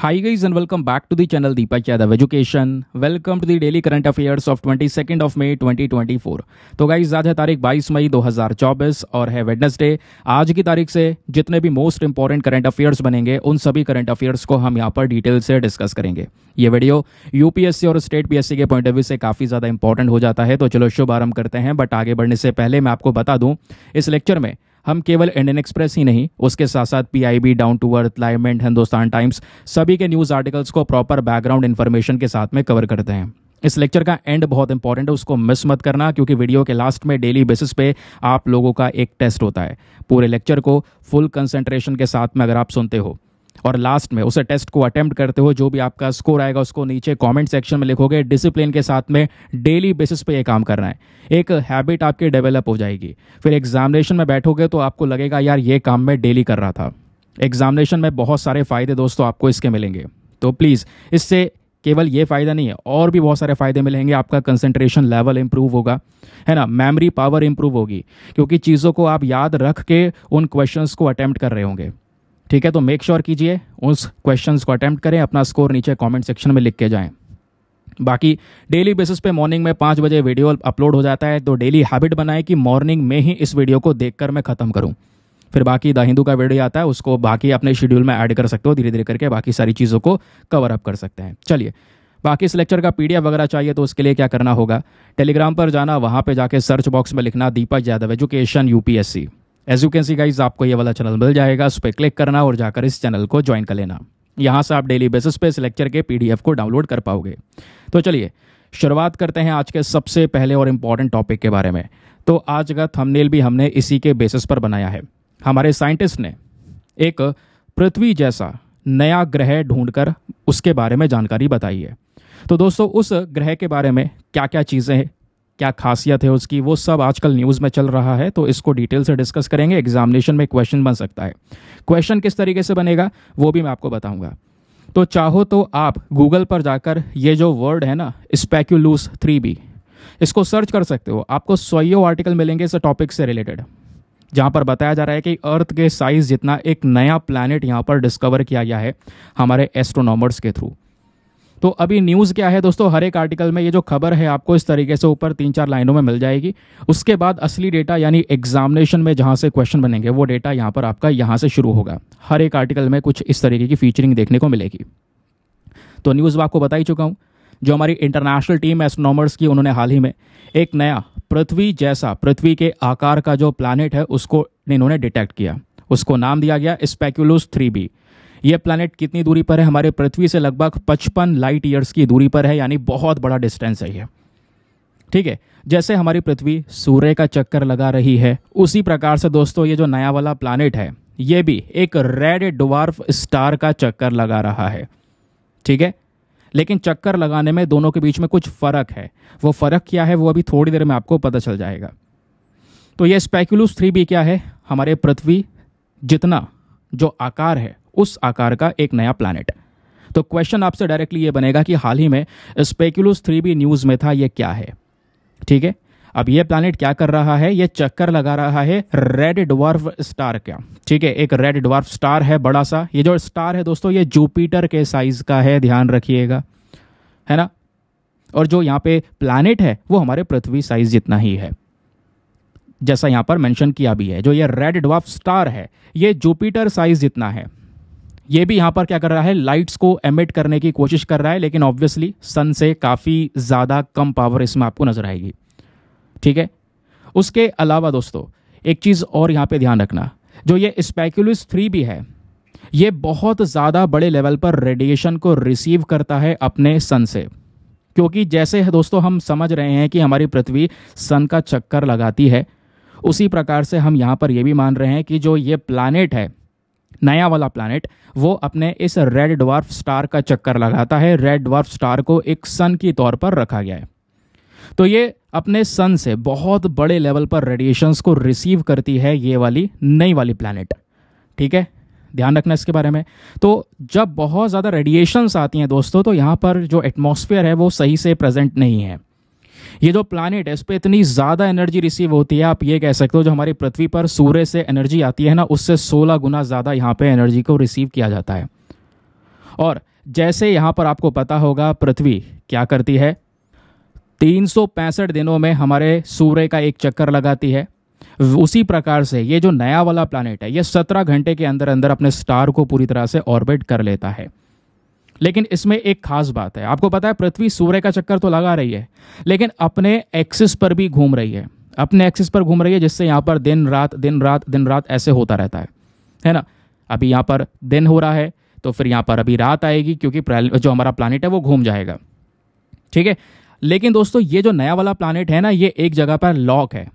Hi guys and welcome back to the channel Deepak Yadav Education. Welcome to the daily current affairs of 22nd of May 2024. तो guys आज है तारीख 22 मई 2024 और है Wednesday आज की तारीख से जितने भी मोस्ट इंपॉर्टेंट करंट अफेयर्स बनेंगे उन सभी करंट अफेयर्स को हम यहाँ पर डिटेल से डिस्कस करेंगे ये वीडियो यूपीएससी और स्टेट पीएससी के पॉइंट ऑफ व्यू से काफ़ी ज़्यादा इंपॉर्टेंट हो जाता है तो चलो शुभ आरम्भ करते हैं बट आगे बढ़ने से पहले मैं आपको बता दूँ इस लेक्चर में हम केवल इंडियन एक्सप्रेस ही नहीं उसके साथ साथ पीआईबी डाउन टू अर्थ लाइमेंट हिंदुस्तान टाइम्स सभी के न्यूज़ आर्टिकल्स को प्रॉपर बैकग्राउंड इन्फॉर्मेशन के साथ में कवर करते हैं इस लेक्चर का एंड बहुत इंपॉर्टेंट है उसको मिस मत करना क्योंकि वीडियो के लास्ट में डेली बेसिस पे आप लोगों का एक टेस्ट होता है पूरे लेक्चर को फुल कंसंट्रेशन के साथ में अगर आप सुनते हो और लास्ट में उसे टेस्ट को अटेम्प्ट करते हुए जो भी आपका स्कोर आएगा उसको नीचे कमेंट सेक्शन में लिखोगे डिसिप्लिन के साथ में डेली बेसिस पे ये काम करना है एक हैबिट आपकी डेवलप हो जाएगी फिर एग्जामिनेशन में बैठोगे तो आपको लगेगा यार ये काम मैं डेली कर रहा था एग्जामिनेशन में बहुत सारे फ़ायदे दोस्तों आपको इसके मिलेंगे तो प्लीज़ इससे केवल ये फ़ायदा नहीं है और भी बहुत सारे फ़ायदे मिलेंगे आपका कंसंट्रेशन लेवल इंप्रूव होगा है ना मेमोरी पावर इंप्रूव होगी क्योंकि चीज़ों को आप याद रख के उन क्वेश्चंस को अटैम्प्ट कर रहे होंगे ठीक है तो मेक श्योर कीजिए उस क्वेश्चंस को अटैम्प्ट करें अपना स्कोर नीचे कमेंट सेक्शन में लिख के जाएं बाकी डेली बेसिस पे मॉर्निंग में पाँच बजे वीडियो अपलोड हो जाता है तो डेली हैबिट बनाएं कि मॉर्निंग में ही इस वीडियो को देख मैं ख़त्म करूँ फिर बाकी द हिंदू का वीडियो आता है उसको बाकी अपने शेड्यूल में ऐड कर सकते हो धीरे धीरे करके बाकी सारी चीज़ों को कवर अप कर सकते हैं चलिए बाकी इस लेक्चर का पीडीएफ वगैरह चाहिए तो उसके लिए क्या करना होगा टेलीग्राम पर जाना वहाँ पर जाके सर्च बॉक्स में लिखना Deepak Yadav education UPSC as you can see guys आपको ये वाला चैनल मिल जाएगा उस पर क्लिक करना और जाकर इस चैनल को ज्वाइन कर लेना यहाँ से आप डेली बेसिस पे इस लेक्चर के पीडीएफ को डाउनलोड कर पाओगे तो चलिए शुरुआत करते हैं आज के सबसे पहले और इम्पॉर्टेंट टॉपिक के बारे में तो आज का थंबनेल भी हमने इसी के बेसिस पर बनाया है हमारे साइंटिस्ट ने एक पृथ्वी जैसा नया ग्रह ढूंढकर उसके बारे में जानकारी बताई है तो दोस्तों उस ग्रह के बारे में क्या क्या चीज़ें हैं क्या खासियत है उसकी वो सब आजकल न्यूज़ में चल रहा है तो इसको डिटेल से डिस्कस करेंगे एग्जामिनेशन में क्वेश्चन बन सकता है क्वेश्चन किस तरीके से बनेगा वो भी मैं आपको बताऊंगा तो चाहो तो आप गूगल पर जाकर ये जो वर्ड है ना स्पेक्यूलूस थ्री बी इसको सर्च कर सकते हो आपको सोयो आर्टिकल मिलेंगे इस टॉपिक से रिलेटेड जहाँ पर बताया जा रहा है कि अर्थ के साइज़ जितना एक नया प्लानट यहाँ पर डिस्कवर किया गया है हमारे एस्ट्रोनॉमर्स के थ्रू तो अभी न्यूज़ क्या है दोस्तों हर एक आर्टिकल में ये जो खबर है आपको इस तरीके से ऊपर तीन चार लाइनों में मिल जाएगी उसके बाद असली डेटा यानी एग्जामिनेशन में जहाँ से क्वेश्चन बनेंगे वो डेटा यहाँ पर आपका यहाँ से शुरू होगा हर एक आर्टिकल में कुछ इस तरीके की फीचरिंग देखने को मिलेगी तो न्यूज़ आपको बता ही चुका हूँ जो हमारी इंटरनेशनल टीम एस्ट्रोनॉमर्स की उन्होंने हाल ही में एक नया पृथ्वी जैसा पृथ्वी के आकार का जो प्लानट है उसको इन्होंने डिटेक्ट किया उसको नाम दिया गया स्पेक्यूलोस थ्री बी यह प्लानट कितनी दूरी पर है हमारे पृथ्वी से लगभग पचपन लाइट ईयर्स की दूरी पर है यानी बहुत बड़ा डिस्टेंस है यह ठीक है जैसे हमारी पृथ्वी सूर्य का चक्कर लगा रही है उसी प्रकार से दोस्तों ये जो नया वाला प्लानट है ये भी एक रेड डुवार्फ स्टार का चक्कर लगा रहा है ठीक है लेकिन चक्कर लगाने में दोनों के बीच में कुछ फ़र्क है वो फ़र्क क्या है वो अभी थोड़ी देर में आपको पता चल जाएगा तो ये स्पैक्यूलस थ्री भी क्या है हमारे पृथ्वी जितना जो आकार है उस आकार का एक नया प्लानट तो क्वेश्चन आपसे डायरेक्टली ये बनेगा कि हाल ही में स्पेक्यूलस थ्री बी न्यूज़ में था ये क्या है ठीक है अब ये प्लानट क्या कर रहा है ये चक्कर लगा रहा है रेड ड्वार्फ स्टार का ठीक है एक रेड ड्वार्फ स्टार है बड़ा सा ये जो स्टार है दोस्तों ये जुपिटर के साइज का है ध्यान रखिएगा है ना और जो यहाँ पे प्लानट है वो हमारे पृथ्वी साइज जितना ही है जैसा यहाँ पर मेंशन किया भी है जो ये रेड ड्वार्फ स्टार है ये जुपिटर साइज जितना है ये भी यहाँ पर क्या कर रहा है लाइट्स को एमिट करने की कोशिश कर रहा है लेकिन ऑब्वियसली सन से काफ़ी ज़्यादा कम पावर इसमें आपको नज़र आएगी ठीक है उसके अलावा दोस्तों एक चीज़ और यहाँ पे ध्यान रखना जो ये स्पेक्यूलिस थ्री भी है ये बहुत ज़्यादा बड़े लेवल पर रेडिएशन को रिसीव करता है अपने सन से क्योंकि जैसे दोस्तों हम समझ रहे हैं कि हमारी पृथ्वी सन का चक्कर लगाती है उसी प्रकार से हम यहाँ पर यह भी मान रहे हैं कि जो ये प्लानट है नया वाला प्लानट वो अपने इस रेड ड्वार्फ स्टार का चक्कर लगाता है रेड ड्वार्फ स्टार को एक सन के तौर पर रखा गया है तो ये अपने सन से बहुत बड़े लेवल पर रेडिएशंस को रिसीव करती है ये वाली नई वाली प्लानट ठीक है ध्यान रखना इसके बारे में तो जब बहुत ज़्यादा रेडिएशंस आती हैं दोस्तों तो यहाँ पर जो एटमॉस्फेयर है वो सही से प्रेजेंट नहीं है ये जो प्लानट है इस पर इतनी ज़्यादा एनर्जी रिसीव होती है आप ये कह सकते हो जो हमारी पृथ्वी पर सूर्य से एनर्जी आती है ना उससे सोलह गुना ज़्यादा यहाँ पर एनर्जी को रिसीव किया जाता है और जैसे यहाँ पर आपको पता होगा पृथ्वी क्या करती है तीन दिनों में हमारे सूर्य का एक चक्कर लगाती है उसी प्रकार से ये जो नया वाला प्लानट है ये 17 घंटे के अंदर अंदर अपने स्टार को पूरी तरह से ऑर्बिट कर लेता है लेकिन इसमें एक खास बात है आपको पता है पृथ्वी सूर्य का चक्कर तो लगा रही है लेकिन अपने एक्सिस पर भी घूम रही है अपने एक्सिस पर घूम रही है जिससे यहाँ पर दिन रात दिन रात दिन रात ऐसे होता रहता है है ना अभी यहाँ पर दिन हो रहा है तो फिर यहाँ पर अभी रात आएगी क्योंकि जो हमारा प्लानट है वो घूम जाएगा ठीक है लेकिन दोस्तों ये जो नया वाला प्लानट है ना ये एक जगह पर लॉक है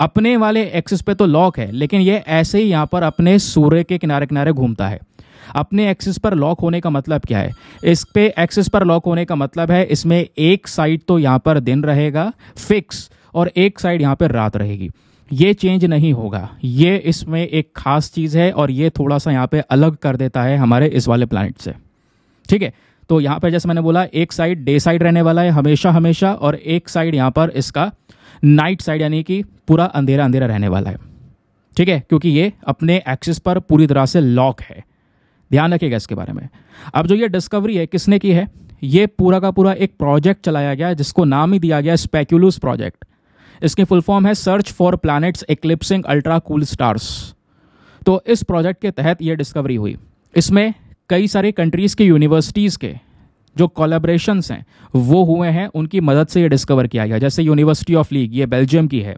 अपने वाले एक्सिस पे तो लॉक है लेकिन ये ऐसे ही यहाँ पर अपने सूर्य के किनारे किनारे घूमता है अपने एक्सिस पर लॉक होने का मतलब क्या है इस पे एक्सिस पर लॉक होने का मतलब है इसमें एक साइड तो यहाँ पर दिन रहेगा फिक्स और एक साइड यहाँ पर रात रहेगी ये चेंज नहीं होगा ये इसमें एक खास चीज़ है और ये थोड़ा सा यहाँ पे अलग कर देता है हमारे इस वाले प्लानट से ठीक है तो यहाँ पर जैसे मैंने बोला एक साइड डे साइड रहने वाला है हमेशा हमेशा और एक साइड यहाँ पर इसका नाइट साइड यानी कि पूरा अंधेरा अंधेरा रहने वाला है ठीक है क्योंकि ये अपने एक्सिस पर पूरी तरह से लॉक है ध्यान रखिएगा इसके बारे में अब जो ये डिस्कवरी है किसने की है ये पूरा का पूरा एक प्रोजेक्ट चलाया गया जिसको नाम ही दिया गया स्पेक्यूलस प्रोजेक्ट इसके फुल फॉर्म है search for planets eclipsing ultra cool stars तो इस प्रोजेक्ट के तहत ये डिस्कवरी हुई इसमें कई सारे कंट्रीज़ के यूनिवर्सिटीज़ के जो कोलेब्रेशंस हैं वो हुए हैं उनकी मदद से ये डिस्कवर किया गया जैसे यूनिवर्सिटी ऑफ लीग ये बेल्जियम की है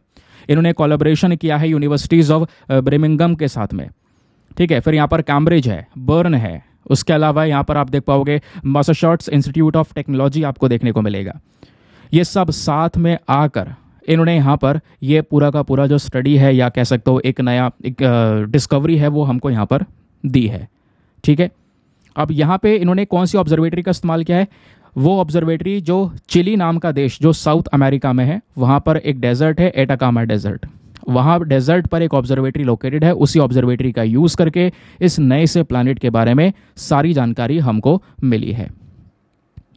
इन्होंने कोलेब्रेशन किया है यूनिवर्सिटीज़ ऑफ ब्रिमिंगम के साथ में ठीक है फिर यहाँ पर कैम्ब्रिज है बर्न है उसके अलावा यहाँ पर आप देख पाओगे मसाशॉर्ट्स इंस्टीट्यूट ऑफ टेक्नोलॉजी आपको देखने को मिलेगा ये सब साथ में आकर इन्होंने यहाँ पर ये पूरा का पूरा जो स्टडी है या कह सकते हो एक नया एक डिस्कवरी है वो हमको यहाँ पर दी है ठीक है अब यहाँ पे इन्होंने कौन सी ऑब्जर्वेटरी का इस्तेमाल किया है वो ऑब्जर्वेटरी जो चिली नाम का देश जो साउथ अमेरिका में है वहाँ पर एक डेजर्ट है एटाकामा डेजर्ट वहां डेजर्ट पर एक ऑब्जर्वेटरी लोकेटेड है उसी ऑब्जर्वेटरी का यूज़ करके इस नए से प्लानिट के बारे में सारी जानकारी हमको मिली है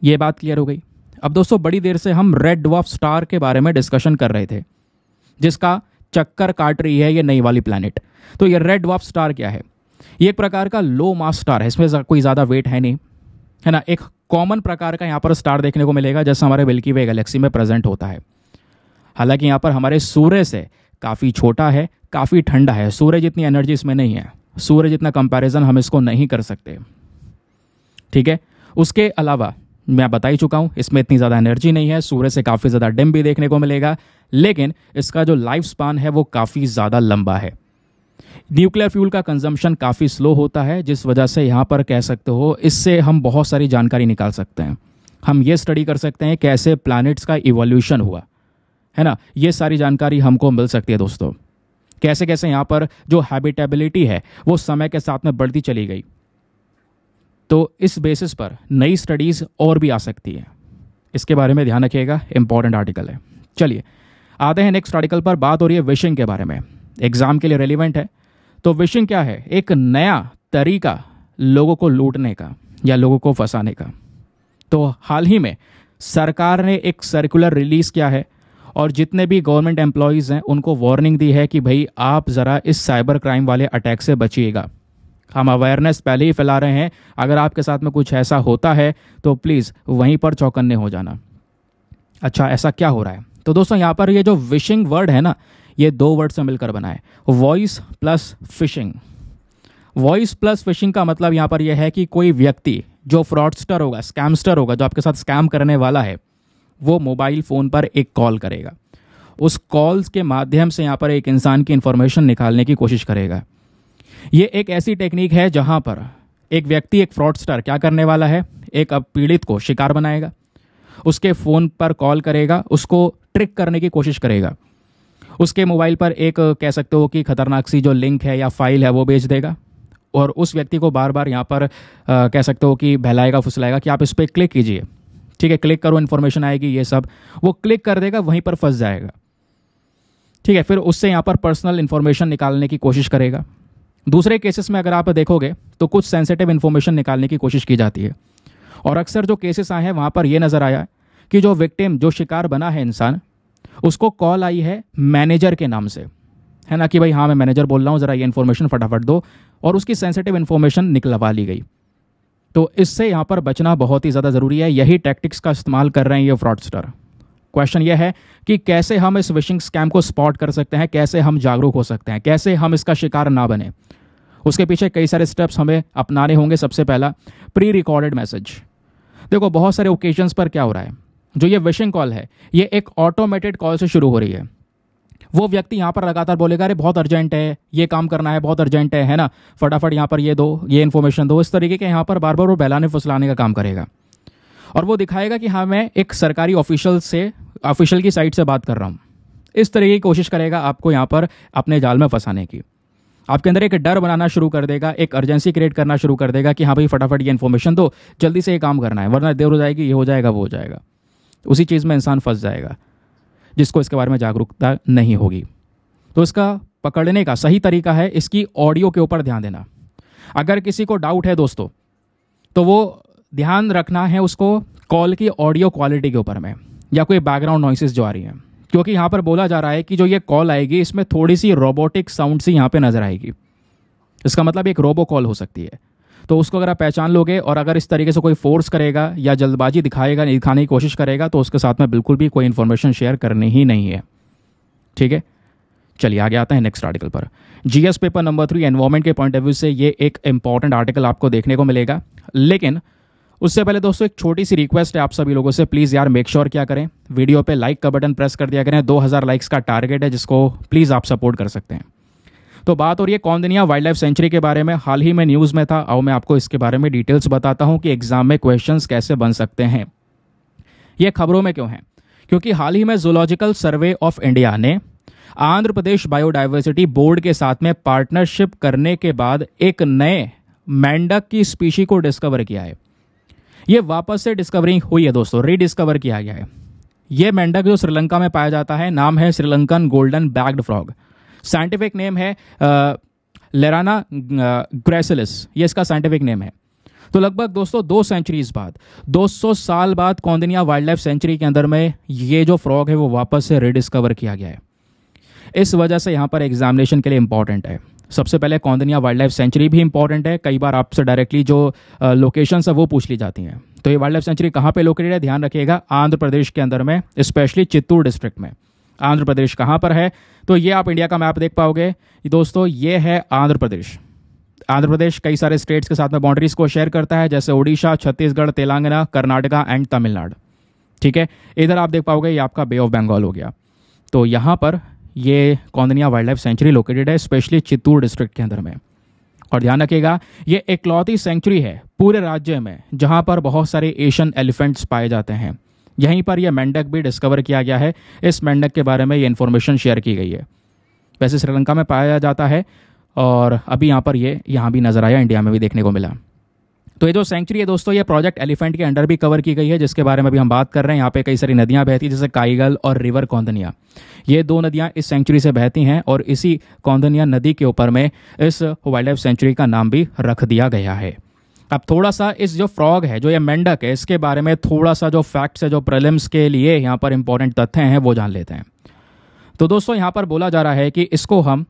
ये बात क्लियर हो गई अब दोस्तों बड़ी देर से हम रेड वॉफ स्टार के बारे में डिस्कशन कर रहे थे जिसका चक्कर काट रही है ये नई वाली प्लानिट तो ये रेड वॉफ स्टार क्या है ये एक प्रकार का लो मास स्टार है इसमें कोई ज़्यादा वेट है नहीं है ना एक कॉमन प्रकार का यहाँ पर स्टार देखने को मिलेगा जैसा हमारे मिल्की वे गैलेक्सी में प्रेजेंट होता है हालांकि यहाँ पर हमारे सूर्य से काफ़ी छोटा है काफ़ी ठंडा है सूर्य जितनी एनर्जी इसमें नहीं है सूर्य जितना कंपैरिजन हम इसको नहीं कर सकते ठीक है उसके अलावा मैं बता ही चुका हूँ इसमें इतनी ज़्यादा एनर्जी नहीं है सूर्य से काफ़ी ज़्यादा डिम भी देखने को मिलेगा लेकिन इसका जो लाइफ स्पान है वो काफ़ी ज़्यादा लंबा है न्यूक्लियर फ्यूल का कंजम्पशन काफ़ी स्लो होता है जिस वजह से यहाँ पर कह सकते हो इससे हम बहुत सारी जानकारी निकाल सकते हैं हम ये स्टडी कर सकते हैं कैसे प्लानिट्स का इवोल्यूशन हुआ है ना ये सारी जानकारी हमको मिल सकती है दोस्तों कैसे कैसे यहाँ पर जो हैबिटेबिलिटी है वो समय के साथ में बढ़ती चली गई तो इस बेसिस पर नई स्टडीज़ और भी आ सकती है इसके बारे में ध्यान रखिएगा इंपॉर्टेंट आर्टिकल है चलिए आते हैं नेक्स्ट आर्टिकल पर बात हो रही है विशिंग के बारे में एग्ज़ाम के लिए रेलिवेंट है तो विशिंग क्या है एक नया तरीका लोगों को लूटने का या लोगों को फंसाने का तो हाल ही में सरकार ने एक सर्कुलर रिलीज़ किया है और जितने भी गवर्नमेंट एम्प्लॉयज़ हैं उनको वार्निंग दी है कि भाई आप ज़रा इस साइबर क्राइम वाले अटैक से बचिएगा हम अवेयरनेस पहले ही फैला रहे हैं अगर आपके साथ में कुछ ऐसा होता है तो प्लीज़ वहीं पर चौकन्ने हो जाना अच्छा ऐसा क्या हो रहा है तो दोस्तों यहाँ पर ये जो विशिंग वर्ड है ना ये दो वर्ड से मिलकर बना है voice plus phishing voice plus phishing का मतलब यहाँ पर यह है कि कोई व्यक्ति जो फ्रॉडस्टर होगा स्कैमस्टर होगा जो आपके साथ स्कैम करने वाला है वो मोबाइल फ़ोन पर एक कॉल करेगा उस कॉल्स के माध्यम से यहाँ पर एक इंसान की इन्फॉर्मेशन निकालने की कोशिश करेगा ये एक ऐसी टेक्निक है जहाँ पर एक व्यक्ति एक फ्रॉडस्टर क्या करने वाला है एक अब पीड़ित को शिकार बनाएगा उसके फ़ोन पर कॉल करेगा उसको ट्रिक करने की कोशिश करेगा उसके मोबाइल पर एक कह सकते हो कि खतरनाक सी जो लिंक है या फाइल है वो भेज देगा और उस व्यक्ति को बार बार यहाँ पर आ, कह सकते हो कि बहलाएगा फुसलाएगा कि आप इस पर क्लिक कीजिए ठीक है क्लिक करो इन्फॉर्मेशन आएगी ये सब वो क्लिक कर देगा वहीं पर फंस जाएगा ठीक है फिर उससे यहाँ पर पर्सनल इन्फॉर्मेशन निकालने की कोशिश करेगा दूसरे केसेस में अगर आप देखोगे तो कुछ सेंसिटिव इन्फॉर्मेशन निकालने की कोशिश की जाती है और अक्सर जो केसेस आए हैं वहाँ पर यह नज़र आया कि जो विक्टिम जो शिकार बना है इंसान उसको कॉल आई है मैनेजर के नाम से है ना कि भाई हाँ मैं मैनेजर बोल रहा हूँ ज़रा ये इन्फॉर्मेशन फटाफट दो और उसकी सेंसिटिव इन्फॉर्मेशन निकलवा ली गई तो इससे यहाँ पर बचना बहुत ही ज़्यादा ज़रूरी है यही टैक्टिक्स का इस्तेमाल कर रहे हैं ये फ्रॉडस्टर क्वेश्चन यह है कि कैसे हम इस विशिंग स्कैम को स्पॉट कर सकते हैं कैसे हम जागरूक हो सकते हैं कैसे हम इसका शिकार ना बने उसके पीछे कई सारे स्टेप्स हमें अपनाने होंगे सबसे पहला प्री रिकॉर्डेड मैसेज देखो बहुत सारे ओकेजन्स पर क्या हो रहा है जो ये विशिंग कॉल है ये एक ऑटोमेटेड कॉल से शुरू हो रही है वो व्यक्ति यहाँ पर लगातार बोलेगा अरे बहुत अर्जेंट है ये काम करना है बहुत अर्जेंट है है ना फटाफट यहाँ पर ये दो ये इन्फॉर्मेशन दो इस तरीके के यहाँ पर बार बार वो बहलाने फुसलाने का काम करेगा और वो दिखाएगा कि हाँ मैं एक सरकारी ऑफिशियल से ऑफिशियल की साइड से बात कर रहा हूँ इस तरीके की कोशिश करेगा आपको यहाँ पर अपने जाल में फंसाने की आपके अंदर एक डर बनाना शुरू कर देगा एक अर्जेंसी क्रिएट करना शुरू कर देगा कि हाँ भाई फटाफट ये इन्फॉर्मेशन दो जल्दी से ये काम करना है वरना देर हो जाएगी ये हो जाएगा वो हो जाएगा उसी चीज़ में इंसान फंस जाएगा जिसको इसके बारे में जागरूकता नहीं होगी तो इसका पकड़ने का सही तरीका है इसकी ऑडियो के ऊपर ध्यान देना अगर किसी को डाउट है दोस्तों तो वो ध्यान रखना है उसको कॉल की ऑडियो क्वालिटी के ऊपर में या कोई बैकग्राउंड नॉइसेस जो आ रही हैं क्योंकि यहाँ पर बोला जा रहा है कि जो ये कॉल आएगी इसमें थोड़ी सी रोबोटिक साउंड सी यहाँ पे नज़र आएगी इसका मतलब एक रोबो कॉल हो सकती है तो उसको अगर आप पहचान लोगे और अगर इस तरीके से कोई फोर्स करेगा या जल्दबाजी दिखाएगा दिखाने की कोशिश करेगा तो उसके साथ में बिल्कुल भी कोई इन्फॉर्मेशन शेयर करनी ही नहीं है ठीक है चलिए आगे आता है नेक्स्ट आर्टिकल पर GS paper number three environment के पॉइंट ऑफ व्यू से ये एक इंपॉर्टेंट आर्टिकल आपको देखने को मिलेगा लेकिन उससे पहले दोस्तों एक छोटी सी रिक्वेस्ट है आप सभी लोगों से प्लीज़ यार मेक श्योर sure क्या करें वीडियो पे लाइक का बटन प्रेस कर दिया करें 2000 लाइक्स का टारगेट है जिसको प्लीज़ आप सपोर्ट कर सकते हैं तो बात हो रही है दिनिया वाइल्ड लाइफ सेंचुरी के बारे में हाल ही में न्यूज़ में था और मैं आपको इसके बारे में डिटेल्स बताता हूँ कि एग्ज़ाम में क्वेश्चन कैसे बन सकते हैं ये खबरों में क्यों है क्योंकि हाल ही में जोलॉजिकल सर्वे ऑफ इंडिया ने आंध्र प्रदेश बायोडाइवर्सिटी बोर्ड के साथ में पार्टनरशिप करने के बाद एक नए मेंढक की स्पीशी को डिस्कवर किया है ये वापस से डिस्कवरिंग हुई है दोस्तों रीडिस्कवर किया गया है ये मेंढक जो श्रीलंका में पाया जाता है नाम है Sri Lankan golden bagged frog scientific name है लेराना uh, ग्रेसिलिस uh, ये इसका साइंटिफिक नेम है तो लगभग दोस्तों दो सेंचुरीज बाद 200 साल बाद कौंदनिया वाइल्ड लाइफ सेंचुरी के अंदर में ये जो फ्रॉग है वो वापस से रिडिस्कवर किया गया है इस वजह से यहाँ पर एग्जामिनेशन के लिए इंपॉर्टेंट है सबसे पहले कौंदनिया वाइल्ड लाइफ सेंचुरी भी इंपॉर्टेंट है कई बार आपसे डायरेक्टली जो लोकेशन uh, है वो पूछ ली जाती हैं तो ये वाइल्ड लाइफ सेंचुरी कहाँ पर लोकेटेड है ध्यान रखिएगा आंध्र प्रदेश के अंदर में स्पेशली चित्तूर डिस्ट्रिक्ट में आंध्र प्रदेश कहाँ पर है तो ये आप इंडिया का मैप देख पाओगे दोस्तों ये है आंध्र प्रदेश आंध्र प्रदेश कई सारे स्टेट्स के साथ में बाउंड्रीज को शेयर करता है जैसे ओडिशा छत्तीसगढ़ तेलंगाना कर्नाटका एंड तमिलनाडु ठीक है इधर आप देख पाओगे ये आपका बे ऑफ बंगाल हो गया तो यहाँ पर ये Kaundinya wild life sanctuary located है स्पेशली चित्तूर डिस्ट्रिक्ट के अंदर में और ध्यान रखिएगा ये एकलौती सेंचुरी है पूरे राज्य में जहाँ पर बहुत सारे एशियन एलिफेंट्स पाए जाते हैं यहीं पर यह मेंढक भी डिस्कवर किया गया है इस मेंढक के बारे में ये इन्फॉर्मेशन शेयर की गई है वैसे श्रीलंका में पाया जाता है और अभी यहाँ पर ये यहाँ भी नज़र आया इंडिया में भी देखने को मिला तो ये जो सेंचुरी है दोस्तों ये प्रोजेक्ट एलिफेंट के अंडर भी कवर की गई है जिसके बारे में भी हम बात कर रहे हैं यहाँ पे कई सारी नदियाँ बहती हैं जैसे काइगल और रिवर कौंदनिया ये दो नदियाँ इस सेंचुरी से बहती हैं और इसी कौंदनिया नदी के ऊपर में इस वाइल्ड लाइफ सेंचुरी का नाम भी रख दिया गया है अब थोड़ा सा इस जो फ्रॉग है जो ये मेंढक है इसके बारे में थोड़ा सा जो फैक्ट्स है जो प्रलिम्स के लिए यहाँ पर इंपॉर्टेंट तथ्य हैं वो जान लेते हैं तो दोस्तों यहाँ पर बोला जा रहा है कि इसको हम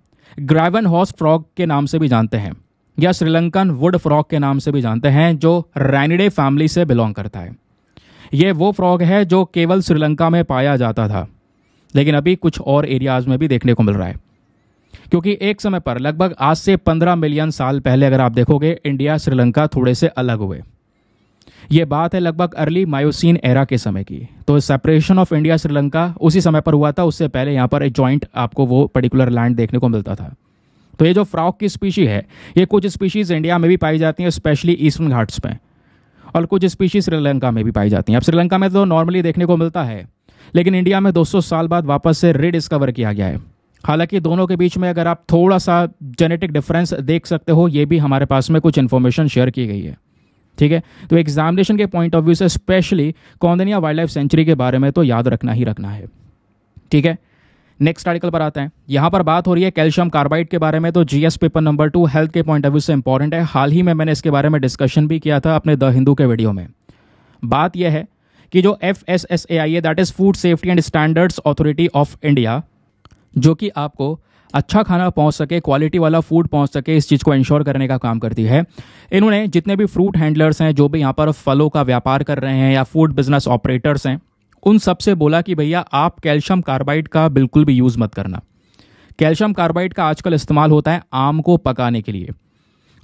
ग्रैवन हॉस फ्रॉग के नाम से भी जानते हैं या श्रीलंकन वुड फ्रॉग के नाम से भी जानते हैं जो रैनिडे फैमिली से बिलोंग करता है ये वो फ्रॉग है जो केवल श्रीलंका में पाया जाता था लेकिन अभी कुछ और एरियाज़ में भी देखने को मिल रहा है क्योंकि एक समय पर लगभग आज से 15 मिलियन साल पहले अगर आप देखोगे इंडिया श्रीलंका थोड़े से अलग हुए ये बात है लगभग अर्ली मायोसिन एरा के समय की तो सेपरेशन ऑफ इंडिया श्रीलंका उसी समय पर हुआ था उससे पहले यहाँ पर एक जॉइंट आपको वो पर्टिकुलर लैंड देखने को मिलता था तो ये जो फ्रॉक की स्पीशी है ये कुछ स्पीशीज़ इंडिया में भी पाई जाती हैं स्पेशली ईस्टर्न घाट्स में और कुछ स्पीशीज श्रीलंका में भी पाई जाती हैं अब श्रीलंका में तो नॉर्मली देखने को मिलता है लेकिन इंडिया में 200 साल बाद वापस से रिडिस्कवर किया गया है हालांकि दोनों के बीच में अगर आप थोड़ा सा जेनेटिक डिफरेंस देख सकते हो ये भी हमारे पास में कुछ इन्फॉर्मेशन शेयर की गई है ठीक है तो एग्जामिनेशन के पॉइंट ऑफ व्यू से specially Kaundinya wild life sanctuary के बारे में तो याद रखना ही रखना है ठीक है नेक्स्ट आर्टिकल पर आते हैं यहाँ पर बात हो रही है कैल्शियम कार्बाइड के बारे में तो GS paper number two health के पॉइंट ऑफ व्यू से इंपॉर्टेंट है हाल ही में मैंने इसके बारे में डिस्कशन भी किया था अपने द हिंदू के वीडियो में बात यह है कि जो F S S A I है that is food safety and standards authority of India जो कि आपको अच्छा खाना पहुंच सके क्वालिटी वाला फूड पहुंच सके इस चीज़ को इंश्योर करने का काम करती है इन्होंने जितने भी फ्रूट हैंडलर्स हैं जो भी यहाँ पर फलों का व्यापार कर रहे हैं या फूड बिजनेस ऑपरेटर्स हैं उन सब से बोला कि भैया आप कैल्शियम कार्बाइड का बिल्कुल भी यूज़ मत करना कैल्शियम कार्बाइड का आजकल इस्तेमाल होता है आम को पकाने के लिए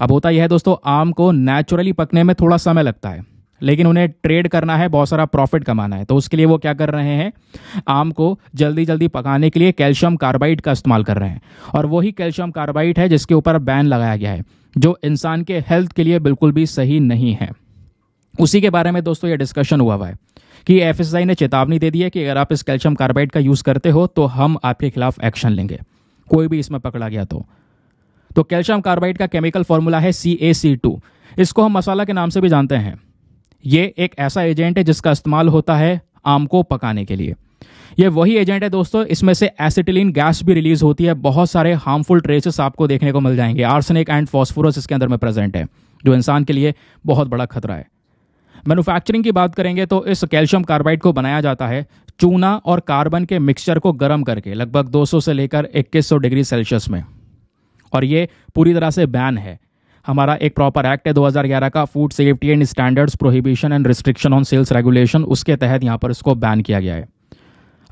अब होता यह है दोस्तों आम को नेचुरली पकने में थोड़ा समय लगता है लेकिन उन्हें ट्रेड करना है बहुत सारा प्रॉफिट कमाना है तो उसके लिए वो क्या कर रहे हैं आम को जल्दी जल्दी पकाने के लिए कैल्शियम कार्बाइड का इस्तेमाल कर रहे हैं और वही कैल्शियम कार्बाइड है जिसके ऊपर बैन लगाया गया है जो इंसान के हेल्थ के लिए बिल्कुल भी सही नहीं है उसी के बारे में दोस्तों ये डिस्कशन हुआ हुआ है कि एफ ने चेतावनी दे दी है कि अगर आप इस कैल्शियम कार्बाइड का यूज़ करते हो तो हम आपके खिलाफ एक्शन लेंगे कोई भी इसमें पकड़ा गया तो तो कैल्शियम कार्बाइड का केमिकल फॉर्मूला है सी इसको हम मसाला के नाम से भी जानते हैं ये एक ऐसा एजेंट है जिसका इस्तेमाल होता है आम को पकाने के लिए ये वही एजेंट है दोस्तों इसमें से एसिटिलीन गैस भी रिलीज होती है बहुत सारे हार्मफुल ट्रेसेस आपको देखने को मिल जाएंगे आर्सनिक एंड फॉस्फोरस इसके अंदर में प्रेजेंट है जो इंसान के लिए बहुत बड़ा खतरा है मैनुफैक्चरिंग की बात करेंगे तो इस कैल्शियम कार्बाइड को बनाया जाता है चूना और कार्बन के मिक्सचर को गर्म करके लगभग 200 से लेकर 2100 डिग्री सेल्सियस में और ये पूरी तरह से बैन है हमारा एक प्रॉपर एक्ट है 2011 का food safety and standards prohibition and restriction on sales regulation उसके तहत यहाँ पर इसको बैन किया गया है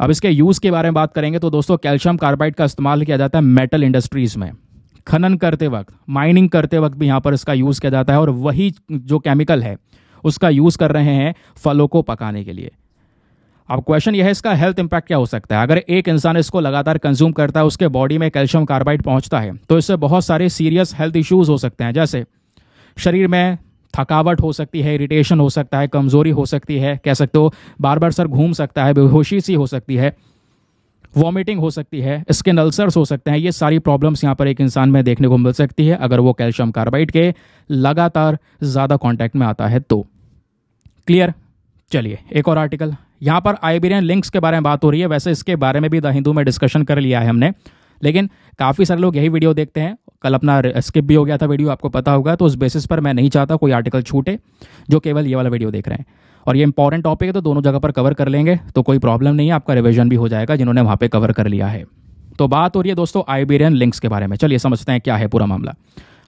अब इसके यूज़ के बारे में बात करेंगे तो दोस्तों कैल्शियम कार्बाइड का इस्तेमाल किया जाता है मेटल इंडस्ट्रीज़ में खनन करते वक्त माइनिंग करते वक्त भी यहाँ पर इसका यूज़ किया जाता है और वही जो केमिकल है उसका यूज़ कर रहे हैं फलों को पकाने के लिए अब क्वेश्चन यह है इसका हेल्थ इंपैक्ट क्या हो सकता है अगर एक इंसान इसको लगातार कंज्यूम करता है उसके बॉडी में कैल्शियम कार्बाइड पहुंचता है तो इससे बहुत सारे सीरियस हेल्थ इश्यूज हो सकते हैं जैसे शरीर में थकावट हो सकती है इरिटेशन हो सकता है कमजोरी हो सकती है कह सकते हो बार बार सर घूम सकता है बेहोशी सी हो सकती है वॉमिटिंग हो सकती है स्किन अल्सर्स हो सकते हैं ये सारी प्रॉब्लम्स यहाँ पर एक इंसान में देखने को मिल सकती है अगर वो कैल्शियम कार्बाइड के लगातार ज़्यादा कॉन्टैक्ट में आता है तो क्लियर चलिए एक और आर्टिकल यहाँ पर आइबेरियन लिंक्स के बारे में बात हो रही है वैसे इसके बारे में भी द हिंदू में डिस्कशन कर लिया है हमने लेकिन काफ़ी सारे लोग यही वीडियो देखते हैं कल अपना स्किप भी हो गया था वीडियो आपको पता होगा तो उस बेसिस पर मैं नहीं चाहता कोई आर्टिकल छूटे जो केवल ये वाला वीडियो देख रहे हैं और ये इंपॉर्टेंट टॉपिक है तो दोनों जगह पर कवर कर लेंगे तो कोई प्रॉब्लम नहीं है आपका रिविजन भी हो जाएगा जिन्होंने वहाँ पर कवर कर लिया है तो बात हो रही है दोस्तों आइबेरियन लिंक्स के बारे में चलिए समझते हैं क्या है पूरा मामला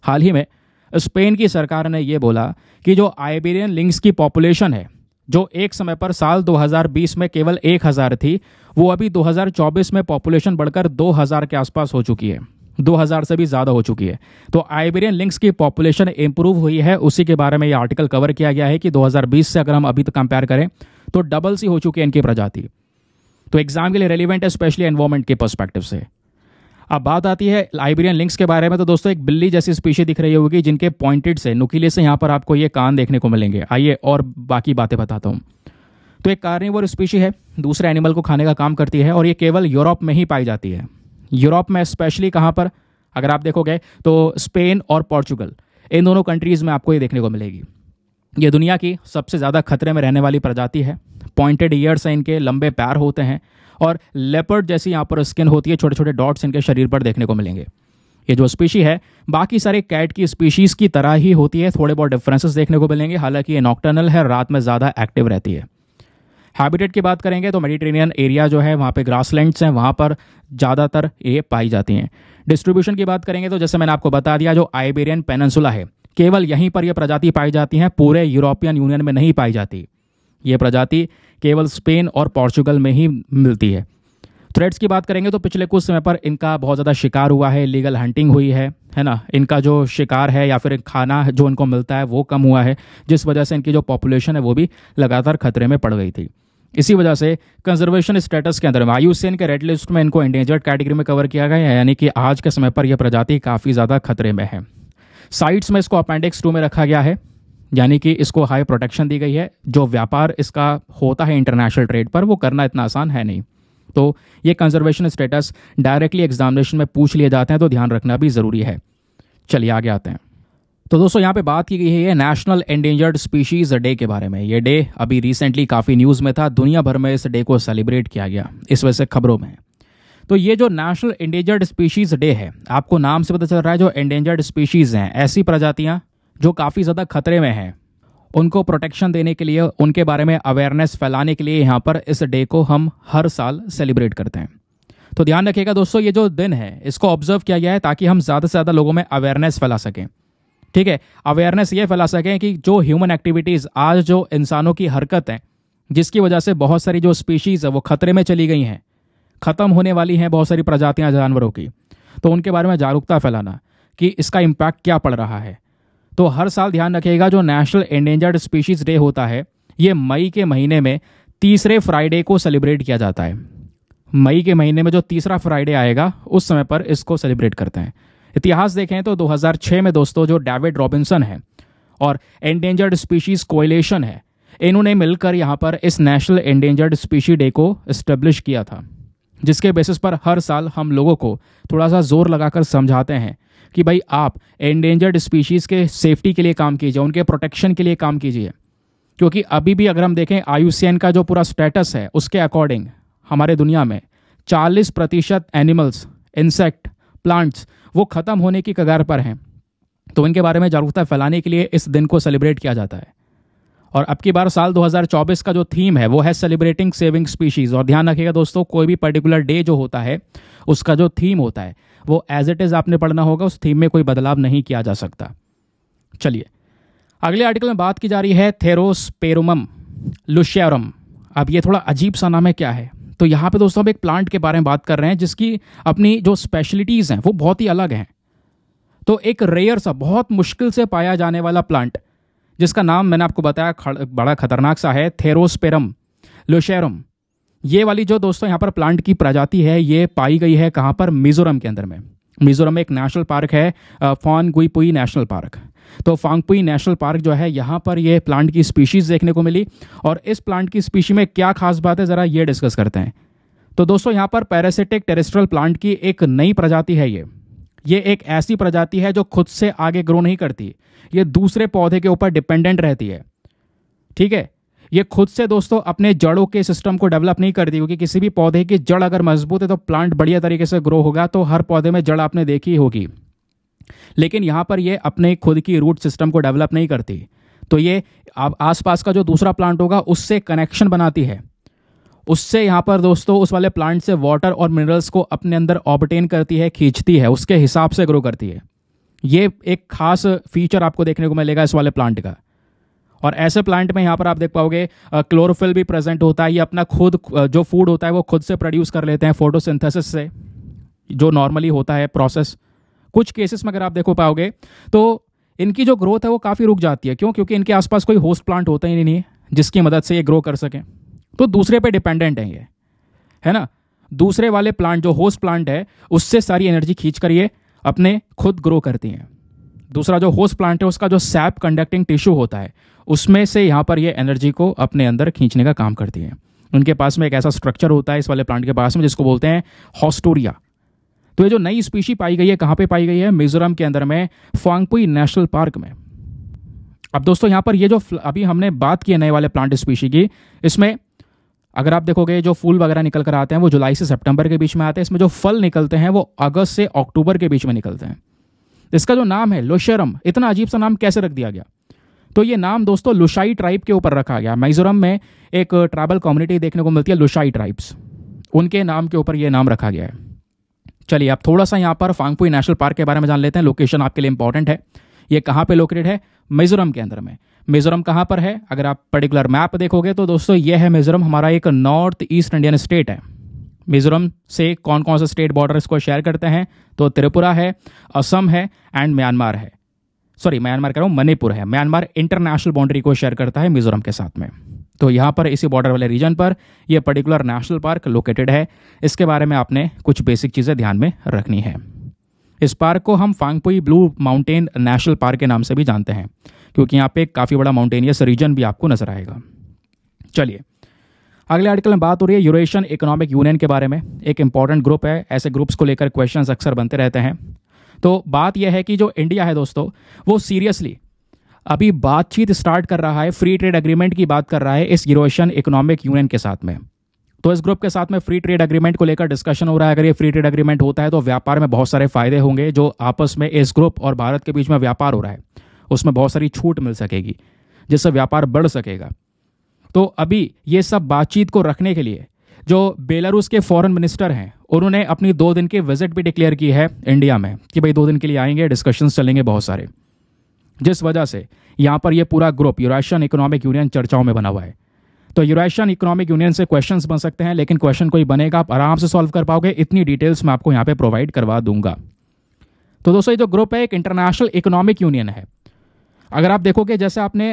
हाल ही में स्पेन की सरकार ने ये बोला कि जो आइबेरियन लिंक्स की पॉपुलेशन है जो एक समय पर साल 2020 में केवल 1000 थी वो अभी 2024 में पॉपुलेशन बढ़कर 2000 के आसपास हो चुकी है 2000 से भी ज़्यादा हो चुकी है तो आइबेरियन लिंक्स की पॉपुलेशन इंप्रूव हुई है उसी के बारे में ये आर्टिकल कवर किया गया है कि 2020 से अगर हम अभी तक तो कंपेयर करें तो डबल सी हो चुकी है इनकी प्रजाति तो एग्जाम के लिए रेलिवेंट है स्पेशली एनवायरमेंट के पर्सपेक्टिव से अब बात आती है लाइब्रेरियन लिंक्स के बारे में तो दोस्तों एक बिल्ली जैसी स्पीशी दिख रही होगी जिनके पॉइंटेड से नुकीले से यहाँ पर आपको ये कान देखने को मिलेंगे आइए और बाकी बातें बताता हूँ तो एक कार्निवोर स्पीशी है दूसरे एनिमल को खाने का काम करती है और ये केवल यूरोप में ही पाई जाती है यूरोप में स्पेशली कहाँ पर अगर आप देखोगे तो स्पेन और पोर्चुगल इन दोनों कंट्रीज़ में आपको ये देखने को मिलेगी ये दुनिया की सबसे ज़्यादा खतरे में रहने वाली प्रजाति है पॉइंटेड ईयर्स हैं इनके लंबे पैर होते हैं और लेपर्ड जैसी यहाँ पर स्किन होती है छोटे छोटे डॉट्स इनके शरीर पर देखने को मिलेंगे ये जो स्पीशी है बाकी सारे कैट की स्पीशीज़ की तरह ही होती है थोड़े बहुत डिफरेंसेस देखने को मिलेंगे हालांकि ये नॉक्टर्नल है रात में ज़्यादा एक्टिव रहती है हैबिटेट की बात करेंगे तो मेडिटेरेनियन एरिया जो है वहाँ पे ग्रासलैंड्स हैं वहाँ पर ज़्यादातर ये पाई जाती हैं डिस्ट्रीब्यूशन की बात करेंगे तो जैसे मैंने आपको बता दिया जो आइबेरियन पेनन्सुला है केवल यहीं पर यह प्रजाति पाई जाती हैं पूरे यूरोपियन यूनियन में नहीं पाई जाती ये प्रजाति केवल स्पेन और पोर्चुगल में ही मिलती है थ्रेड्स की बात करेंगे तो पिछले कुछ समय पर इनका बहुत ज़्यादा शिकार हुआ है लीगल हंटिंग हुई है है ना इनका जो शिकार है या फिर खाना जो इनको मिलता है वो कम हुआ है जिस वजह से इनकी जो पॉपुलेशन है वो भी लगातार खतरे में पड़ गई थी इसी वजह से कंजर्वेशन स्टेटस के अंदर आयुसेन के रेड लिस्ट में इनको एंडेंजर्ड कैटेगरी में कवर किया गया है यानी कि आज के समय पर यह प्रजाति काफ़ी ज़्यादा खतरे में है साइट्स में इसको अपेंडिक्स टू में रखा गया है यानी कि इसको हाई प्रोटेक्शन दी गई है जो व्यापार इसका होता है इंटरनेशनल ट्रेड पर वो करना इतना आसान है नहीं तो ये कंजर्वेशन स्टेटस डायरेक्टली एग्जामिनेशन में पूछ लिए जाते हैं तो ध्यान रखना भी ज़रूरी है चलिए आगे आते हैं तो दोस्तों यहाँ पे बात की गई है नेशनल एंडेंजर्ड स्पीशीज डे के बारे में ये डे अभी रिसेंटली काफ़ी न्यूज़ में था दुनिया भर में इस डे को सेलिब्रेट किया गया इस वजह से खबरों में तो ये जो नेशनल एंडेंजर्ड स्पीशीज डे है आपको नाम से पता चल रहा है जो एंडेंजर्ड स्पीशीज़ हैं ऐसी प्रजातियाँ जो काफ़ी ज़्यादा खतरे में हैं उनको प्रोटेक्शन देने के लिए उनके बारे में अवेयरनेस फैलाने के लिए यहाँ पर इस डे को हम हर साल सेलिब्रेट करते हैं तो ध्यान रखिएगा दोस्तों ये जो दिन है इसको ऑब्जर्व किया गया है ताकि हम ज़्यादा से ज़्यादा लोगों में अवेयरनेस फैला सकें ठीक है अवेयरनेस ये फैला सकें कि जो ह्यूमन एक्टिविटीज़ आज जो इंसानों की हरकत है जिसकी वजह से बहुत सारी जो स्पीशीज़ है वो खतरे में चली गई हैं ख़त्म होने वाली हैं बहुत सारी प्रजातियाँ जानवरों की तो उनके बारे में जागरूकता फैलाना कि इसका इम्पैक्ट क्या पड़ रहा है तो हर साल ध्यान रखिएगा जो नेशनल एंडेंजर्ड स्पीशीज डे होता है ये मई के महीने में तीसरे फ्राइडे को सेलिब्रेट किया जाता है मई के महीने में जो तीसरा फ्राइडे आएगा उस समय पर इसको सेलिब्रेट करते हैं इतिहास देखें तो 2006 में दोस्तों जो डेविड रॉबिन्सन है और एंडेंजर्ड स्पीशीज कोलेशन है इन्होंने मिलकर यहाँ पर इस नेशनल एंडेंजर्ड स्पीशी डे को इस्टेब्लिश किया था जिसके बेसिस पर हर साल हम लोगों को थोड़ा सा जोर लगाकर समझाते हैं कि भाई आप एंडेंजर्ड स्पीशीज़ के सेफ्टी के लिए काम कीजिए उनके प्रोटेक्शन के लिए काम कीजिए क्योंकि अभी भी अगर हम देखें आयु का जो पूरा स्टेटस है उसके अकॉर्डिंग हमारे दुनिया में 40 प्रतिशत एनिमल्स इंसेक्ट प्लांट्स वो ख़त्म होने की कगार पर हैं तो इनके बारे में जागरूकता फैलाने के लिए इस दिन को सेलिब्रेट किया जाता है और अब की बार साल 2024 का जो थीम है वो है सेलिब्रेटिंग सेविंग स्पीशीज़ और ध्यान रखिएगा दोस्तों कोई भी पर्टिकुलर डे जो होता है उसका जो थीम होता है वो एज इट इज़ आपने पढ़ना होगा उस थीम में कोई बदलाव नहीं किया जा सकता चलिए अगले आर्टिकल में बात की जा रही है थेरोस पेरुमम लुशियरम अब ये थोड़ा अजीब सा नाम है क्या है तो यहाँ पे दोस्तों हम एक प्लांट के बारे में बात कर रहे हैं जिसकी अपनी जो स्पेशलिटीज़ हैं वो बहुत ही अलग हैं तो एक रेयर सा बहुत मुश्किल से पाया जाने वाला प्लांट जिसका नाम मैंने आपको बताया बड़ा खतरनाक सा है थेरोस्पेरम लोशेरम ये वाली जो दोस्तों यहाँ पर प्लांट की प्रजाति है ये पाई गई है कहाँ पर मिजोरम के अंदर में मिजोरम में एक नेशनल पार्क है गुईपुई नेशनल पार्क तो फांगपुई नेशनल पार्क जो है यहाँ पर ये प्लांट की स्पीशीज़ देखने को मिली और इस प्लांट की स्पीशी में क्या खास बात है ज़रा ये डिस्कस करते हैं तो दोस्तों यहाँ पर पैरासिटिक टेरेस्ट्रल प्लांट की एक नई प्रजाति है ये ये एक ऐसी प्रजाति है जो खुद से आगे ग्रो नहीं करती ये दूसरे पौधे के ऊपर डिपेंडेंट रहती है ठीक है ये खुद से दोस्तों अपने जड़ों के सिस्टम को डेवलप नहीं करती क्योंकि किसी भी पौधे की जड़ अगर मजबूत है तो प्लांट बढ़िया तरीके से ग्रो होगा तो हर पौधे में जड़ आपने देखी होगी लेकिन यहाँ पर ये अपने खुद की रूट सिस्टम को डेवलप नहीं करती तो ये आप आसपास का जो दूसरा प्लांट होगा उससे कनेक्शन बनाती है उससे यहाँ पर दोस्तों उस वाले प्लांट से वाटर और मिनरल्स को अपने अंदर ऑबटेन करती है खींचती है उसके हिसाब से ग्रो करती है ये एक खास फीचर आपको देखने को मिलेगा इस वाले प्लांट का और ऐसे प्लांट में यहाँ पर आप देख पाओगे क्लोरोफिल भी प्रेजेंट होता है ये अपना खुद जो फूड होता है वो खुद से प्रोड्यूस कर लेते हैं फोटोसिंथेसिस से जो नॉर्मली होता है प्रोसेस कुछ केसेस में अगर आप देखो पाओगे तो इनकी जो ग्रोथ है वो काफ़ी रुक जाती है क्यों क्योंकि इनके आसपास कोई होस्ट प्लांट होता ही नहीं है जिसकी मदद से ये ग्रो कर सकें तो दूसरे पे डिपेंडेंट हैं ये है ना दूसरे वाले प्लांट जो होस्ट प्लांट है उससे सारी एनर्जी खींच कर ये अपने खुद ग्रो करती हैं दूसरा जो होस्ट प्लांट है उसका जो सैप कंडक्टिंग टिश्यू होता है उसमें से यहाँ पर ये एनर्जी को अपने अंदर खींचने का काम करती है उनके पास में एक ऐसा स्ट्रक्चर होता है इस वाले प्लांट के पास में जिसको बोलते हैं हॉस्टोरिया तो ये जो नई स्पीशी पाई गई है कहाँ पे पाई गई है मिजोरम के अंदर में फांगपुई नेशनल पार्क में अब दोस्तों यहाँ पर ये जो अभी हमने बात की है नए वाले प्लांट स्पीशी की इसमें अगर आप देखोगे जो फूल वगैरह निकल कर आते हैं वो जुलाई से सेप्टेम्बर के बीच में आते हैं इसमें जो फल निकलते हैं वो अगस्त से अक्टूबर के बीच में निकलते हैं इसका जो नाम है लोशरम इतना अजीब सा नाम कैसे रख दिया गया तो ये नाम दोस्तों लुशाई ट्राइब के ऊपर रखा गया मिजोरम में एक ट्राइबल कम्युनिटी देखने को मिलती है लुशाई ट्राइब्स उनके नाम के ऊपर ये नाम रखा गया है चलिए आप थोड़ा सा यहाँ पर फांगपुई नेशनल पार्क के बारे में जान लेते हैं लोकेशन आपके लिए इंपॉर्टेंट है ये कहाँ पे लोकेटेड है मिजोरम के अंदर में मिजोरम कहाँ पर है अगर आप पर्टिकुलर मैप देखोगे तो दोस्तों ये है मिजोरम हमारा एक नॉर्थ ईस्ट इंडियन स्टेट है मिजोरम से कौन कौन सा स्टेट बॉर्डर इसको शेयर करते हैं तो त्रिपुरा है असम है एंड म्यांमार है सॉरी म्यांमार कह रहा हूँ मणिपुर है म्यांमार इंटरनेशनल बाउंड्री को शेयर करता है मिजोरम के साथ में तो यहाँ पर इसी बॉर्डर वाले रीजन पर यह पर्टिकुलर नेशनल पार्क लोकेटेड है इसके बारे में आपने कुछ बेसिक चीज़ें ध्यान में रखनी है इस पार्क को हम Phawngpui blue mountain national park के नाम से भी जानते हैं क्योंकि यहाँ पे काफ़ी बड़ा माउंटेनियस रीजन भी आपको नजर आएगा चलिए अगले आर्टिकल में बात हो रही है यूरेशियन इकोनॉमिक यूनियन के बारे में एक इंपॉर्टेंट ग्रुप है ऐसे ग्रुप्स को लेकर क्वेश्चन अक्सर बनते रहते हैं तो बात यह है कि जो इंडिया है दोस्तों वो सीरियसली अभी बातचीत स्टार्ट कर रहा है फ्री ट्रेड एग्रीमेंट की बात कर रहा है इस यूरोशियन इकोनॉमिक यूनियन के साथ में तो इस ग्रुप के साथ में फ्री ट्रेड एग्रीमेंट को लेकर डिस्कशन हो रहा है अगर ये फ्री ट्रेड एग्रीमेंट होता है तो व्यापार में बहुत सारे फायदे होंगे जो आपस में इस ग्रुप और भारत के बीच में व्यापार हो रहा है उसमें बहुत सारी छूट मिल सकेगी जिससे व्यापार बढ़ सकेगा तो अभी ये सब बातचीत को रखने के लिए जो बेलारूस के फॉरेन मिनिस्टर हैं उन्होंने अपनी दो दिन की विजिट भी डिक्लेयर की है इंडिया में कि भाई दो दिन के लिए आएंगे डिस्कशंस चलेंगे बहुत सारे जिस वजह से यहाँ पर यह पूरा ग्रुप यूराशियन इकोनॉमिक यूनियन चर्चाओं में बना हुआ है तो यूराशियन इकोनॉमिक यूनियन से क्वेश्चन बन सकते हैं लेकिन क्वेश्चन कोई बनेगा आप आराम से सॉल्व कर पाओगे इतनी डिटेल्स मैं आपको यहाँ पर प्रोवाइड करवा दूंगा तो दोस्तों ये जो ग्रुप है एक इंटरनेशनल इकोनॉमिक यूनियन है अगर आप देखोगे जैसे आपने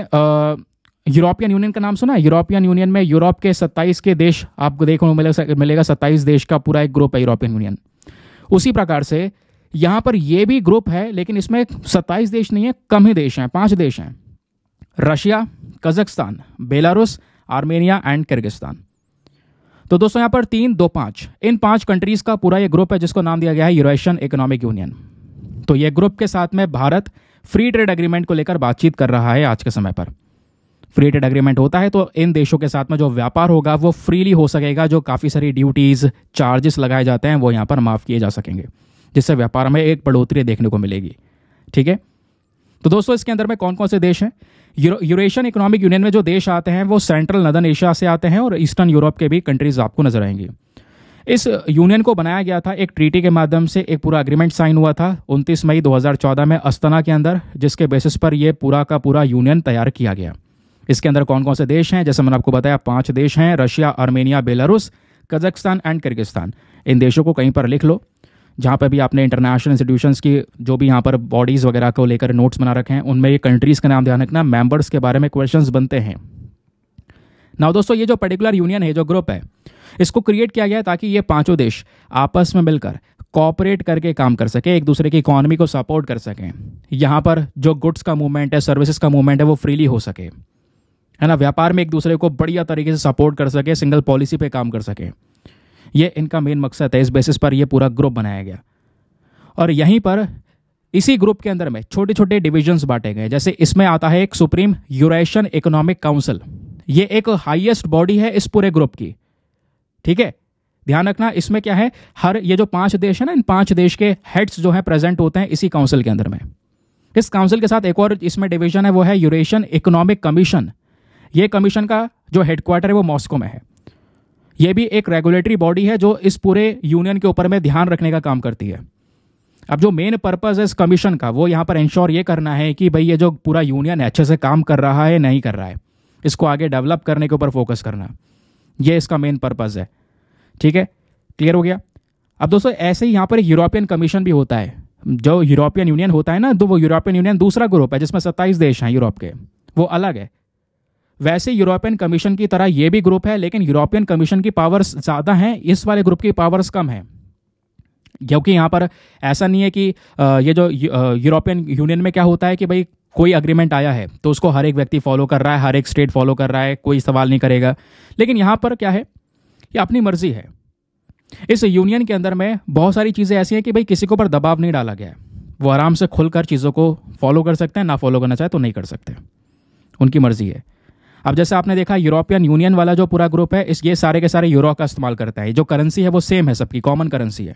यूरोपियन यूनियन का नाम सुना है यूरोपियन यूनियन में यूरोप के 27 के देश आपको देखने मिलेगा मिलेगा सत्ताईस देश का पूरा एक ग्रुप है यूरोपियन यूनियन उसी प्रकार से यहां पर यह भी ग्रुप है लेकिन इसमें सत्ताईस देश नहीं है कम ही देश हैं पांच देश हैं Russia Kazakhstan Belarus Armenia and Kyrgyzstan तो दोस्तों यहां पर तीन दो पांच इन पांच कंट्रीज़ का पूरा ये ग्रुप है जिसको नाम दिया गया है यूरोशियन इकोनॉमिक यूनियन तो ये ग्रुप के साथ में भारत फ्री ट्रेड एग्रीमेंट को लेकर बातचीत कर रहा है आज के समय पर फ्री ट्रेड एग्रीमेंट होता है तो इन देशों के साथ में जो व्यापार होगा वो फ्रीली हो सकेगा जो काफ़ी सारी ड्यूटीज़ चार्जेस लगाए जाते हैं वो यहाँ पर माफ़ किए जा सकेंगे जिससे व्यापार में एक बढ़ोतरी देखने को मिलेगी ठीक है तो दोस्तों इसके अंदर में कौन कौन से देश हैं यूरेशियन इकोनॉमिक यूनियन में जो देश आते हैं वो सेंट्रल नदन एशिया से आते हैं और ईस्टर्न यूरोप के भी कंट्रीज आपको नजर आएंगी इस यूनियन को बनाया गया था एक ट्रीटी के माध्यम से एक पूरा अग्रीमेंट साइन हुआ था 29 मई 2014 में अस्तना के अंदर जिसके बेसिस पर यह पूरा का पूरा यूनियन तैयार किया गया इसके अंदर कौन कौन से देश हैं जैसे मैंने आपको बताया पांच देश हैं Russia Armenia Belarus Kazakhstan and Kyrgyzstan इन देशों को कहीं पर लिख लो जहाँ पर भी आपने इंटरनेशनल इंस्टीट्यूशंस की जो भी यहाँ पर बॉडीज़ वगैरह को लेकर नोट्स बना रखे हैं उनमें ये कंट्रीज़ का नाम ध्यान रखना मेम्बर्स के बारे में क्वेश्चन बनते हैं ना दोस्तों ये जो पर्टिकुलर यूनियन है जो ग्रुप है इसको क्रिएट किया गया है ताकि ये पांचों देश आपस में मिलकर कॉपरेट करके काम कर सकें एक दूसरे की इकॉनमी को सपोर्ट कर सकें यहाँ पर जो गुड्स का मूवमेंट है सर्विसेज का मूवमेंट है वो फ्रीली हो सके है ना व्यापार में एक दूसरे को बढ़िया तरीके से सपोर्ट कर सके सिंगल पॉलिसी पे काम कर सके ये इनका मेन मकसद है इस बेसिस पर यह पूरा ग्रुप बनाया गया और यहीं पर इसी ग्रुप के अंदर में छोटे छोटे डिविजन्स बांटे गए जैसे इसमें आता है एक सुप्रीम यूरेशियन इकोनॉमिक काउंसिल ये एक हाइएस्ट बॉडी है इस पूरे ग्रुप की ठीक है ध्यान रखना इसमें क्या है हर ये जो पांच देश है ना इन पांच देश के हेड्स जो है प्रेजेंट होते हैं इसी काउंसिल के अंदर में इस काउंसिल के साथ एक और इसमें डिवीजन है वो है यूरेशियन इकोनॉमिक कमीशन ये कमीशन का जो हेडक्वार्टर है वो मॉस्को में है ये भी एक रेगुलेटरी बॉडी है जो इस पूरे यूनियन के ऊपर में ध्यान रखने का काम करती है अब जो मेन पर्पज है इस कमीशन का वो यहाँ पर इंश्योर ये करना है कि भाई ये जो पूरा यूनियन है अच्छे से काम कर रहा है नहीं कर रहा है इसको आगे डेवलप करने के ऊपर फोकस करना ये इसका मेन पर्पज़ है ठीक है क्लियर हो गया अब दोस्तों ऐसे ही यहाँ पर यूरोपियन कमीशन भी होता है जो यूरोपियन यूनियन होता है ना तो वो यूरोपियन यूनियन दूसरा ग्रुप है जिसमें सत्ताईस देश हैं यूरोप के वो अलग है वैसे यूरोपियन कमीशन की तरह ये भी ग्रुप है लेकिन यूरोपियन कमीशन की पावर्स ज़्यादा हैं इस वाले ग्रुप की पावर्स कम हैं क्योंकि यहाँ पर ऐसा नहीं है कि ये जो यूरोपियन यूनियन में क्या होता है कि भाई कोई अग्रीमेंट आया है तो उसको हर एक व्यक्ति फॉलो कर रहा है हर एक स्टेट फॉलो कर रहा है कोई सवाल नहीं करेगा लेकिन यहाँ पर क्या है ये अपनी मर्जी है इस यूनियन के अंदर में बहुत सारी चीज़ें ऐसी हैं कि भाई किसी के ऊपर दबाव नहीं डाला गया है वो आराम से खुलकर चीज़ों को फॉलो कर सकते हैं ना फॉलो करना चाहे तो नहीं कर सकते उनकी मर्जी है अब जैसे आपने देखा यूरोपियन यूनियन वाला जो पूरा ग्रुप है इस ये सारे के सारे यूरो का इस्तेमाल करता है जो करेंसी है वो सेम है सबकी कॉमन करेंसी है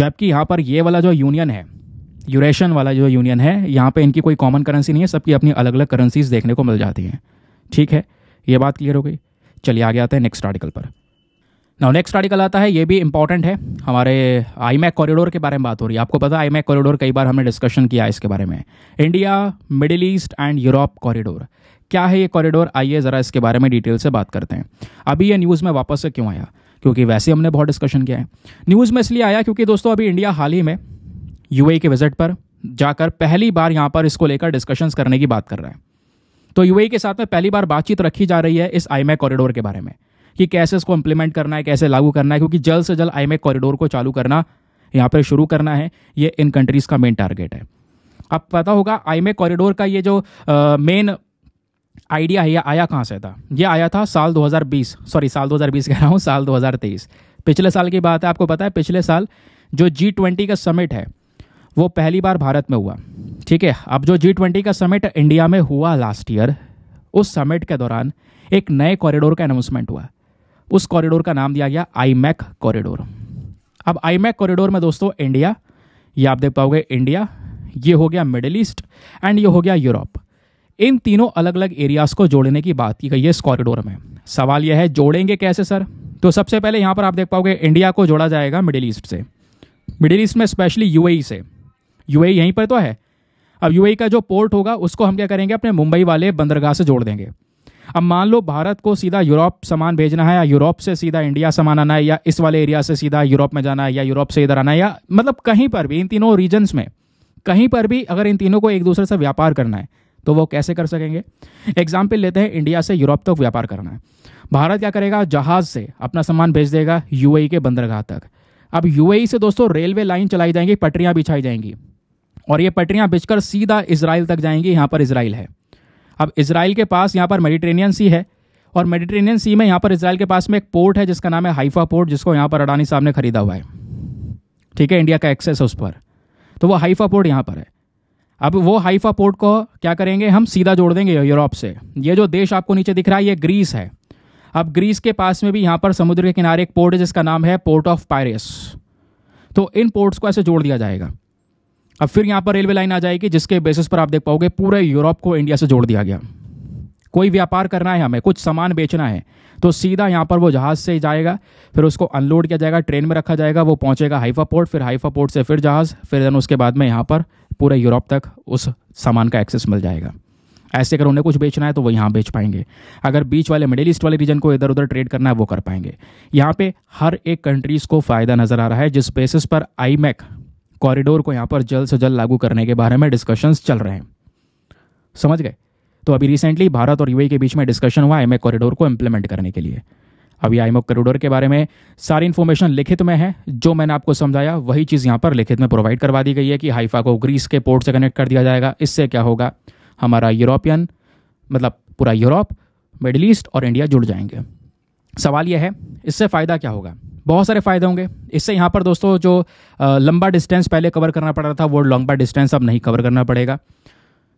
जबकि यहाँ पर ये वाला जो यूनियन है यूरेशन वाला जो यूनियन है यहाँ पे इनकी कोई कॉमन करेंसी नहीं है सबकी अपनी अलग अलग करेंसीज देखने को मिल जाती हैं ठीक है ये बात क्लियर हो गई चलिए आगे आते हैं नेक्स्ट आर्टिकल पर नाउ नेक्स्ट आर्टिकल आता है ये भी इंपॉर्टेंट है हमारे आई मैक कॉरिडोर के बारे में बात हो रही है आपको पता है आई मैक कॉरिडोर कई बार हमने डिस्कशन किया है इसके बारे में India Middle East and Europe corridor क्या है ये कॉरिडोर आइए ज़रा इसके बारे में डिटेल से बात करते हैं अभी ये न्यूज़ में वापस से क्यों आया क्योंकि वैसे हमने बहुत डिस्कशन किया है न्यूज़ में इसलिए आया क्योंकि दोस्तों अभी इंडिया हाल ही में यू के विजिट पर जाकर पहली बार यहाँ पर इसको लेकर डिस्कशंस करने की बात कर रहा है तो यू के साथ में पहली बार बातचीत रखी जा रही है इस आईमैक कॉरिडोर के बारे में कि कैसे इसको इम्प्लीमेंट करना है कैसे लागू करना है क्योंकि जल्द से जल्द आई कॉरिडोर को चालू करना यहाँ पर शुरू करना है ये इन कंट्रीज़ का मेन टारगेट है अब पता होगा आई कॉरिडोर का ये जो मेन आइडिया ये आया कहाँ से था ये आया था साल 2020 सॉरी साल 2020 कह रहा हूँ साल 2023 पिछले साल की बात है आपको पता है पिछले साल जो जी ट्वेंटी का समिट है वो पहली बार भारत में हुआ ठीक है अब जो जी ट्वेंटी का समिट इंडिया में हुआ लास्ट ईयर उस समिट के दौरान एक नए कॉरिडोर का अनाउंसमेंट हुआ उस कॉरिडोर का नाम दिया गया आई मैक कॉरिडोर अब आई मैक कॉरिडोर में दोस्तों इंडिया ये आप देख पाओगे इंडिया ये हो गया मिडिल ईस्ट एंड ये हो गया यूरोप इन तीनों अलग अलग एरियाज को जोड़ने की बात की गई है इस कॉरिडोर में सवाल यह है जोड़ेंगे कैसे सर तो सबसे पहले यहाँ पर आप देख पाओगे इंडिया को जोड़ा जाएगा मिडिल ईस्ट से मिडिल ईस्ट में स्पेशली यूएई e से यूएई e यहीं पर तो है अब यूएई e का जो पोर्ट होगा उसको हम क्या करेंगे अपने मुंबई वाले बंदरगाह से जोड़ देंगे अब मान लो भारत को सीधा यूरोप सामान भेजना है या यूरोप से सीधा इंडिया सामान आना है या इस वाले एरिया से सीधा यूरोप में जाना है या यूरोप से इधर आना है या मतलब कहीं पर भी इन तीनों रीजन्स में कहीं पर भी अगर इन तीनों को एक दूसरे से व्यापार करना है तो वो कैसे कर सकेंगे एग्जाम्पल लेते हैं इंडिया से यूरोप तक व्यापार करना है भारत क्या करेगा जहाज़ से अपना सामान भेज देगा यू e के बंदरगाह तक अब यू e से दोस्तों रेलवे लाइन चलाई जाएंगी पटरियाँ बिछाई जाएंगी और ये पटरियाँ बिछकर सीधा इसराइल तक जाएंगी यहाँ पर इसराइल है अब इसराइल के पास यहाँ पर मेडिट्रेनियन सी है और मेडिट्रेनियन सी में यहाँ पर इसराइल के पास में एक पोर्ट है जिसका नाम है हाइफा पोर्ट जिसको यहाँ पर अडानी साहब ने खरीदा हुआ है ठीक है इंडिया का एक्सेस है उस पर तो वो हाइफा पोर्ट यहाँ पर है अब वो हाइफा पोर्ट को क्या करेंगे हम सीधा जोड़ देंगे यूरोप से ये जो देश आपको नीचे दिख रहा है ये ग्रीस है अब ग्रीस के पास में भी यहाँ पर समुद्र के किनारे एक पोर्ट है जिसका नाम है पोर्ट ऑफ पैरिस तो इन पोर्ट्स को ऐसे जोड़ दिया जाएगा अब फिर यहाँ पर रेलवे लाइन आ जाएगी जिसके बेसिस पर आप देख पाओगे पूरे यूरोप को इंडिया से जोड़ दिया गया कोई व्यापार करना है हमें कुछ सामान बेचना है तो सीधा यहाँ पर वो जहाज़ से जाएगा फिर उसको अनलोड किया जाएगा ट्रेन में रखा जाएगा वो पहुँचेगा हाइफा पोर्ट फिर हाइफा पोर्ट से फिर जहाज़ फिर देन उसके बाद में यहाँ पर पूरे यूरोप तक उस सामान का एक्सेस मिल जाएगा ऐसे अगर उन्हें कुछ बेचना है तो वो यहाँ बेच पाएंगे अगर बीच वाले मिडिल ईस्ट वाले रीजन को इधर उधर ट्रेड करना है वो कर पाएंगे यहाँ पे हर एक कंट्रीज़ को फ़ायदा नज़र आ रहा है जिस बेसिस पर आई कॉरिडोर e को यहाँ पर जल्द से जल्द लागू करने के बारे में डिस्कशंस चल रहे हैं समझ गए तो अभी रिसेंटली भारत और यूएई e के बीच में डिस्कशन हुआ एमए कॉरिडोर को इम्प्लीमेंट करने के लिए अभी आई कॉरिडोर के बारे में सारी इन्फॉर्मेशन लिखित में है जो मैंने आपको समझाया वही चीज़ यहाँ पर लिखित में प्रोवाइड करवा दी गई है कि हाइफा को ग्रीस के पोर्ट से कनेक्ट कर दिया जाएगा इससे क्या होगा हमारा यूरोपियन मतलब पूरा यूरोप मिडिल ईस्ट और इंडिया जुड़ जाएंगे सवाल यह है इससे फ़ायदा क्या होगा बहुत सारे फ़ायदे होंगे इससे यहाँ पर दोस्तों जो लंबा डिस्टेंस पहले कवर करना पड़ रहा था वो लंबा डिस्टेंस अब नहीं कवर करना पड़ेगा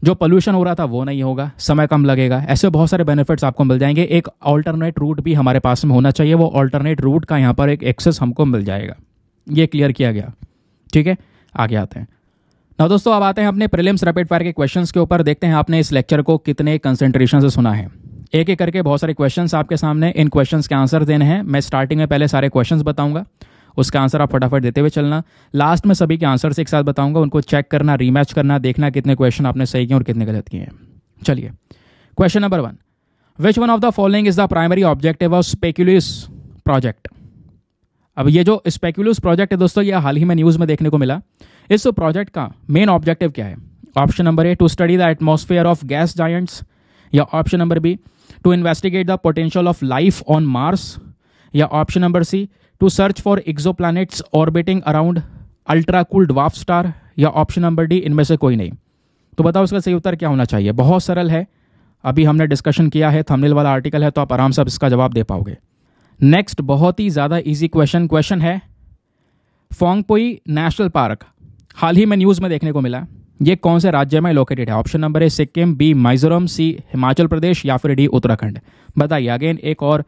जो पोल्यूशन हो रहा था वो नहीं होगा समय कम लगेगा ऐसे बहुत सारे बेनिफिट्स आपको मिल जाएंगे एक ऑल्टरनेट रूट भी हमारे पास में होना चाहिए वो ऑल्टरनेट रूट का यहाँ पर एक एक्सेस हमको मिल जाएगा ये क्लियर किया गया ठीक है आगे आते हैं ना दोस्तों अब आते हैं अपने प्रिलिम्स रैपिड फायर के क्वेश्चन के ऊपर देखते हैं आपने इस लेक्चर को कितने कंसेंट्रेशन से सुना है एक एक करके बहुत सारे क्वेश्चन आपके सामने इन क्वेश्चन के आंसर देने हैं मैं स्टार्टिंग में पहले सारे क्वेश्चन बताऊंगा उसका आंसर आप फटाफट देते हुए चलना लास्ट में सभी के आंसर्स एक साथ बताऊंगा उनको चेक करना रीमैच करना देखना कितने क्वेश्चन आपने सही किए और कितने गलत किए हैं चलिए question number one which one of the following is the primary objective of SPECULOOS project अब ये जो स्पेक्यूलिस प्रोजेक्ट है दोस्तों ये हाल ही में न्यूज़ में देखने को मिला इस प्रोजेक्ट का मेन ऑब्जेक्टिव क्या है option number A to study the atmosphere of gas giants या option number B to investigate the potential of life on Mars या option number C to search for exoplanets orbiting around ultra cool star या option number D इनमें से कोई नहीं तो बताओ इसका सही उत्तर क्या होना चाहिए बहुत सरल है अभी हमने डिस्कशन किया है थंबनेल वाला आर्टिकल है तो आप आराम से इसका जवाब दे पाओगे नेक्स्ट बहुत ही ज़्यादा इजी क्वेश्चन क्वेश्चन है फोंगपोई नेशनल पार्क हाल ही में न्यूज़ में देखने को मिला ये कौन से राज्य में लोकेटेड है option number A Sikkim B Mizoram C Himachal Pradesh या फिर डी उत्तराखंड बताइए अगेन एक और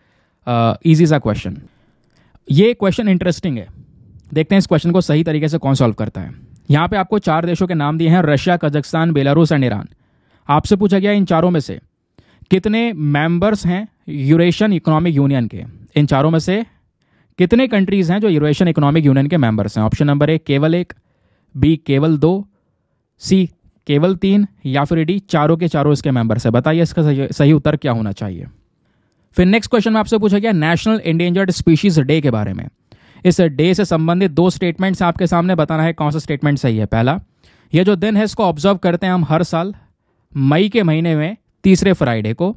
इजी सा क्वेश्चन ये क्वेश्चन इंटरेस्टिंग है देखते हैं इस क्वेश्चन को सही तरीके से कौन सॉल्व करता है यहाँ पे आपको चार देशों के नाम दिए हैं Russia Kazakhstan Belarus and Iran आपसे पूछा गया इन चारों में से कितने मेंबर्स हैं यूरेशियन इकोनॉमिक यूनियन के इन चारों में से कितने कंट्रीज़ हैं जो यूरेशियन इकोनॉमिक यूनियन के मेंबर्स हैं ऑप्शन नंबर ए केवल एक बी केवल दो सी केवल तीन या फिर डी चारों के चारों इसके मेंबर्स है बताइए इसका सही, सही उत्तर क्या होना चाहिए फिर नेक्स्ट क्वेश्चन में आपसे पूछा गया नेशनल इंडेंजर्ड स्पीशीज डे के बारे में इस डे से संबंधित दो स्टेटमेंट्स आपके सामने बताना है कौन सा स्टेटमेंट सही है पहला यह जो दिन है इसको ऑब्जर्व करते हैं हम हर साल मई के महीने में तीसरे फ्राइडे को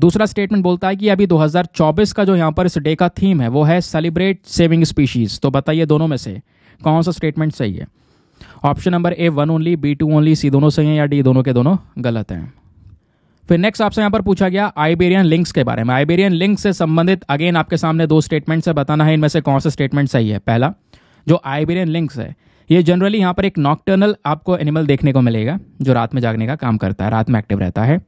दूसरा स्टेटमेंट बोलता है कि अभी 2024 का जो यहाँ पर इस डे का थीम है वो है सेलिब्रेट सेविंग स्पीशीज तो बताइए दोनों में से कौन सा स्टेटमेंट सही है option number A one only B two only C दोनों सही है या डी दोनों के दोनों गलत हैं फिर नेक्स्ट आपसे यहाँ पर पूछा गया आइबेरियन लिंक्स के बारे में आइबेरियन लिंक्स से संबंधित अगेन आपके सामने दो स्टेटमेंट से बताना है इनमें से कौन सा स्टेटमेंट सही है पहला जो आइबेरियन लिंक्स है ये जनरली यहाँ पर एक नॉकटर्नल आपको एनिमल देखने को मिलेगा जो रात में जागने का काम करता है रात में एक्टिव रहता है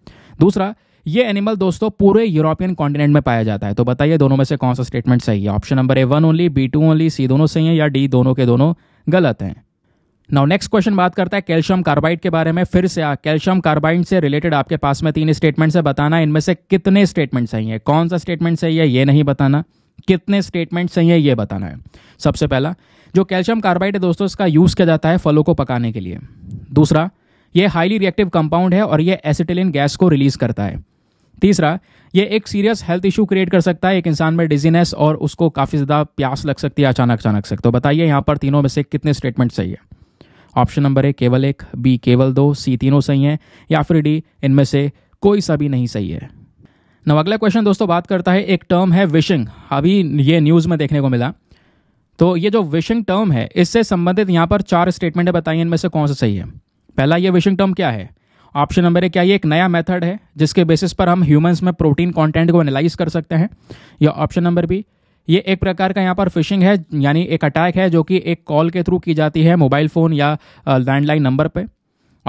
दूसरा ये एनिमल दोस्तों पूरे यूरोपियन कॉन्टिनेंट में पाया जाता है तो बताइए दोनों में से कौन सा स्टेटमेंट सही है option number A one only B two only C दोनों सही है या डी दोनों के दोनों गलत हैं नाउ नेक्स्ट क्वेश्चन बात करता है कैल्शियम कार्बाइड के बारे में फिर से कैल्शियम कार्बाइड से रिलेटेड आपके पास में तीन स्टेटमेंट है बताना इनमें से कितने स्टेटमेंट सही है कौन सा स्टेटमेंट सही है ये नहीं बताना कितने स्टेटमेंट सही है ये बताना है सबसे पहला जो कैल्शियम कार्बाइड है दोस्तों इसका यूज़ किया जाता है फलों को पकाने के लिए दूसरा ये हाईली रिएक्टिव कंपाउंड है और ये एसिटिलिन गैस को रिलीज करता है तीसरा ये एक सीरियस हेल्थ इशू क्रिएट कर सकता है एक इंसान में डिजीनेस और उसको काफ़ी ज़्यादा प्यास लग सकती है अचानक अचानक से तो बताइए यहाँ पर तीनों में से कितने स्टेटमेंट सही है ऑप्शन नंबर ए केवल एक बी केवल दो सी तीनों सही हैं या फिर डी इनमें से कोई सा भी नहीं सही है नव अगला क्वेश्चन दोस्तों बात करता है एक टर्म है विशिंग अभी ये न्यूज़ में देखने को मिला तो ये जो विशिंग टर्म है इससे संबंधित यहाँ पर चार स्टेटमेंटें बताइए इनमें से कौन सा सही है पहला ये विशिंग टर्म क्या है ऑप्शन नंबर है क्या ये एक नया मेथड है जिसके बेसिस पर हम ह्यूमंस में प्रोटीन कंटेंट को एनालाइज कर सकते हैं या ऑप्शन नंबर बी ये एक प्रकार का यहाँ पर फिशिंग है यानी एक अटैक है जो कि एक कॉल के थ्रू की जाती है मोबाइल फ़ोन या लैंडलाइन नंबर पर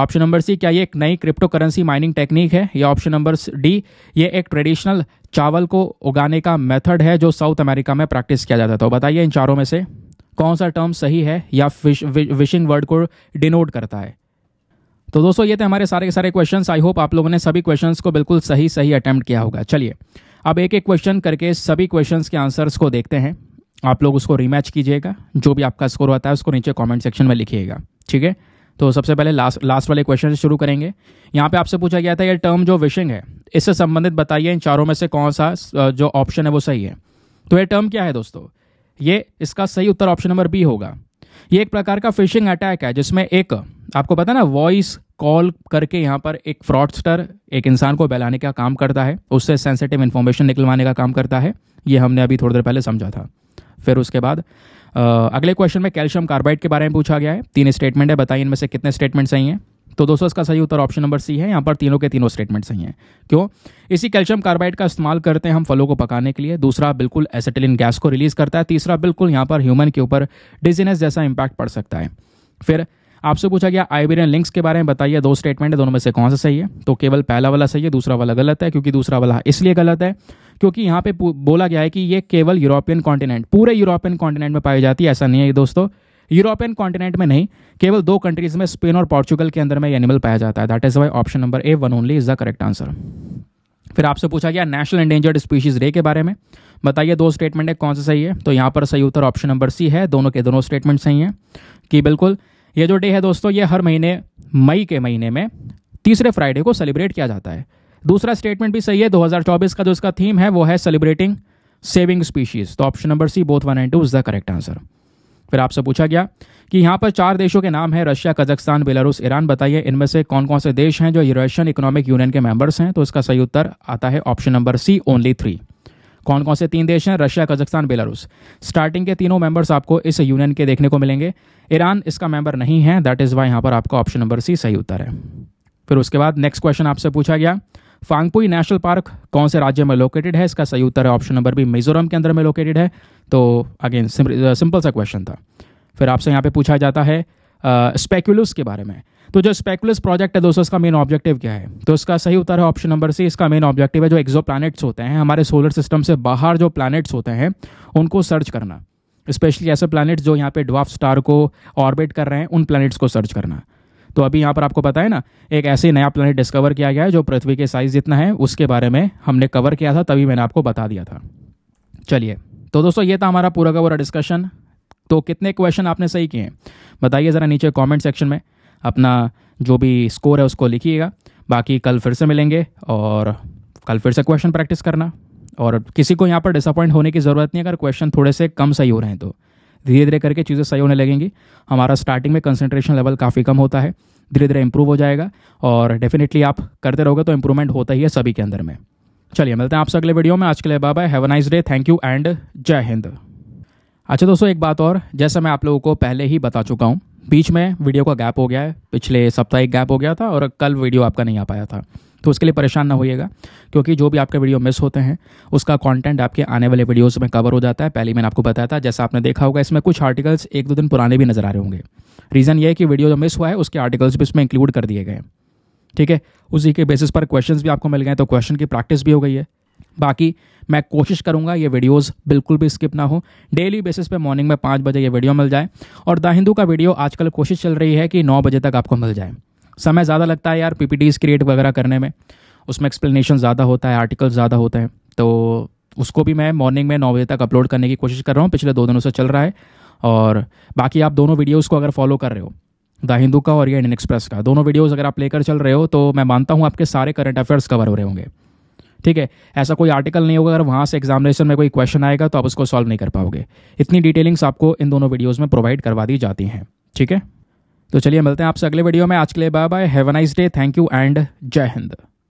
ऑप्शन नंबर सी क्या ये एक नई क्रिप्टो करेंसी माइनिंग टेक्निक है या ऑप्शन नंबर डी ये एक ट्रेडिशनल चावल को उगाने का मेथड है जो साउथ अमेरिका में प्रैक्टिस किया जाता था तो बताइए इन चारों में से कौन सा टर्म सही है या फिश विशिंग वर्ड को डिनोट करता है तो दोस्तों ये थे हमारे सारे के सारे क्वेश्चंस आई होप आप लोगों ने सभी क्वेश्चंस को बिल्कुल सही सही अटैम्प्ट किया होगा चलिए अब एक एक क्वेश्चन करके सभी क्वेश्चंस के आंसर्स को देखते हैं आप लोग उसको रीमैच कीजिएगा जो भी आपका स्कोर होता है उसको नीचे कमेंट सेक्शन में लिखिएगा ठीक है तो सबसे पहले लास्ट लास्ट वाले क्वेश्चन से शुरू करेंगे यहाँ पे आपसे पूछा गया था ये टर्म जो विशिंग है इससे संबंधित बताइए इन चारों में से कौन सा जो ऑप्शन है वो सही है तो ये टर्म क्या है दोस्तों ये इसका सही उत्तर ऑप्शन नंबर बी होगा ये एक प्रकार का फिशिंग अटैक है जिसमें एक आपको पता ना वॉइस कॉल करके यहाँ पर एक फ्रॉडस्टर एक इंसान को बहलाने का काम करता है उससे सेंसिटिव इन्फॉर्मेशन निकलवाने का काम करता है ये हमने अभी थोड़ी देर पहले समझा था फिर उसके बाद अगले क्वेश्चन में कैल्शियम कार्बाइड के बारे में पूछा गया है तीन स्टेटमेंट है बताइए इनमें से कितने स्टेटमेंट सही हैं तो दोस्तों इसका सही उत्तर ऑप्शन नंबर सी है यहाँ पर तीनों के तीनों स्टेटमेंट सही हैं क्यों इसी कैल्शियम कार्बाइड का इस्तेमाल करते हैं हम फलों को पकाने के लिए दूसरा बिल्कुल एसेटिलिन गैस को रिलीज करता है तीसरा बिल्कुल यहाँ पर ह्यूमन के ऊपर डिजीनेस जैसा इंपैक्ट पड़ सकता है फिर आपसे पूछा गया आइबेरियन लिंक्स के बारे में बताइए दो स्टेटमेंट है दोनों में से कौन सा सही है तो केवल पहला वाला सही है दूसरा वाला गलत है क्योंकि दूसरा वाला इसलिए गलत है क्योंकि यहाँ पे बोला गया है कि ये केवल यूरोपियन कॉन्टिनेंट पूरे यूरोपियन कॉन्टिनेंट में पाई जाती है ऐसा नहीं है दोस्तों यूरोपियन कॉन्टिनेंट में नहीं केवल दो कंट्रीज में स्पेन और पोर्चुगल के अंदर में ये एनिमल पाया जाता है that is why option number A one only is the correct answer फिर आपसे पूछा गया नेशनल एंडेंजर्ड स्पीशीज डे के बारे में बताइए दो स्टेटमेंट है कौन सा सही है तो यहाँ पर सही उत्तर ऑप्शन नंबर सी है दोनों के दोनों स्टेटमेंट सही हैं कि बिल्कुल ये जो डे है दोस्तों ये हर महीने मई के महीने में तीसरे फ्राइडे को सेलिब्रेट किया जाता है दूसरा स्टेटमेंट भी सही है 2024 का जो इसका थीम है वो है सेलिब्रेटिंग सेविंग स्पीशीज तो option number C both one and two is the correct answer फिर आपसे पूछा गया कि यहाँ पर चार देशों के नाम है रशिया कजाकिस्तान बेलारूस ईरान बताइए इनमें से कौन कौन से देश हैं जो यूरेशियन इकोनॉमिक यूनियन के मेंबर्स हैं तो इसका सही उत्तर आता है option number C only three कौन कौन से तीन देश हैं रशिया कजाकिस्तान बेलारूस स्टार्टिंग के तीनों मेंबर्स आपको इस यूनियन के देखने को मिलेंगे ईरान इसका मेंबर नहीं है दैट इज़ वाई यहाँ पर आपका ऑप्शन नंबर सी सही उत्तर है फिर उसके बाद नेक्स्ट क्वेश्चन आपसे पूछा गया फांगपुई नेशनल पार्क कौन से राज्य में लोकेटेड है इसका सही उत्तर है ऑप्शन नंबर बी मिजोरम के अंदर में लोकेटेड है तो अगेन सिंपल uh, सा क्वेश्चन था फिर आपसे यहाँ पे पूछा जाता है स्पेकुलस uh, के बारे में तो जो स्पेक्युलस प्रोजेक्ट है दोस्तों इसका मेन ऑब्जेक्टिव क्या है तो इसका सही उत्तर है ऑप्शन नंबर सी इसका मेन ऑब्जेक्टिव है जो एक्जो प्लानट्स होते हैं हमारे सोलर सिस्टम से बाहर जो प्लानट्स होते हैं उनको सर्च करना स्पेशली ऐसे प्लानट्स जो यहाँ पे ड्वाफ स्टार को ऑर्बिट कर रहे हैं उन प्लानट्स को सर्च करना तो अभी यहाँ पर आपको पता है ना एक ऐसे नया प्लानट डिस्कवर किया गया है जो पृथ्वी के साइज़ जितना है उसके बारे में हमने कवर किया था तभी मैंने आपको बता दिया था चलिए तो दोस्तों ये था हमारा पूरा का पूरा डिस्कशन तो कितने क्वेश्चन आपने सही किए हैं बताइए ज़रा नीचे कमेंट सेक्शन में अपना जो भी स्कोर है उसको लिखिएगा बाकी कल फिर से मिलेंगे और कल फिर से क्वेश्चन प्रैक्टिस करना और किसी को यहाँ पर डिसअपॉइंट होने की ज़रूरत नहीं अगर क्वेश्चन थोड़े से कम सही हो रहे हैं तो धीरे धीरे करके चीज़ें सही होने लगेंगी हमारा स्टार्टिंग में कंसनट्रेशन लेवल काफ़ी कम होता है धीरे धीरे इंप्रूव हो जाएगा और डेफिनेटली आप करते रहोगे तो इंप्रूवमेंट होता ही है सभी के अंदर में चलिए मिलते हैं आपसे अगले वीडियो में आज के लिए bye bye have a nice day thank you and जय हिंद अच्छा दोस्तों एक बात और जैसा मैं आप लोगों को पहले ही बता चुका हूँ बीच में वीडियो का गैप हो गया है पिछले सप्ताह एक गैप हो गया था और कल वीडियो आपका नहीं आ पाया था तो उसके लिए परेशान ना होइएगा क्योंकि जो भी आपके वीडियो मिस होते हैं उसका कंटेंट आपके आने वाले वीडियोस में कवर हो जाता है पहले मैंने आपको बताया था जैसा आपने देखा होगा इसमें कुछ आर्टिकल्स एक दो दिन पुराने भी नज़र आ रहे होंगे रीज़न ये है कि वीडियो जो मिस हुआ है उसके आर्टिकल्स भी इसमें इंक्लूड कर दिए गए ठीक है उसी के बेसिस पर क्वेश्चन भी आपको मिल गए तो क्वेश्चन की प्रैक्टिस भी हो गई है बाकी मैं कोशिश करूंगा ये वीडियोस बिल्कुल भी स्किप ना हो डेली बेसिस पे मॉर्निंग में पाँच बजे ये वीडियो मिल जाए और द हिंदू का वीडियो आजकल कोशिश चल रही है कि नौ बजे तक आपको मिल जाए समय ज़्यादा लगता है यार पी क्रिएट वगैरह करने में उसमें एक्सप्लेनेशन ज़्यादा होता है आर्टिकल ज़्यादा होते हैं तो उसको भी मैं मॉर्निंग में नौ बजे तक अपलोड करने की कोशिश कर रहा हूँ पिछले दो दिनों से चल रहा है और बाकी आप दोनों वीडियोज़ को अगर फॉलो कर रहे हो द हिंदू का और ये इंडियन एक्सप्रेस का दोनों वीडियोज़ अगर आप लेकर चल रहे हो तो मैं मानता हूँ आपके सारे करंट अफेयर्स कवर हो रहे होंगे ठीक है ऐसा कोई आर्टिकल नहीं होगा अगर वहाँ से एग्जामिनेशन में कोई क्वेश्चन आएगा तो आप उसको सॉल्व नहीं कर पाओगे इतनी डिटेलिंग्स आपको इन दोनों वीडियोज़ में प्रोवाइड करवा दी जाती हैं ठीक है तो चलिए मिलते हैं आपसे अगले वीडियो में आज के लिए bye bye have nice day thank you and जय हिंद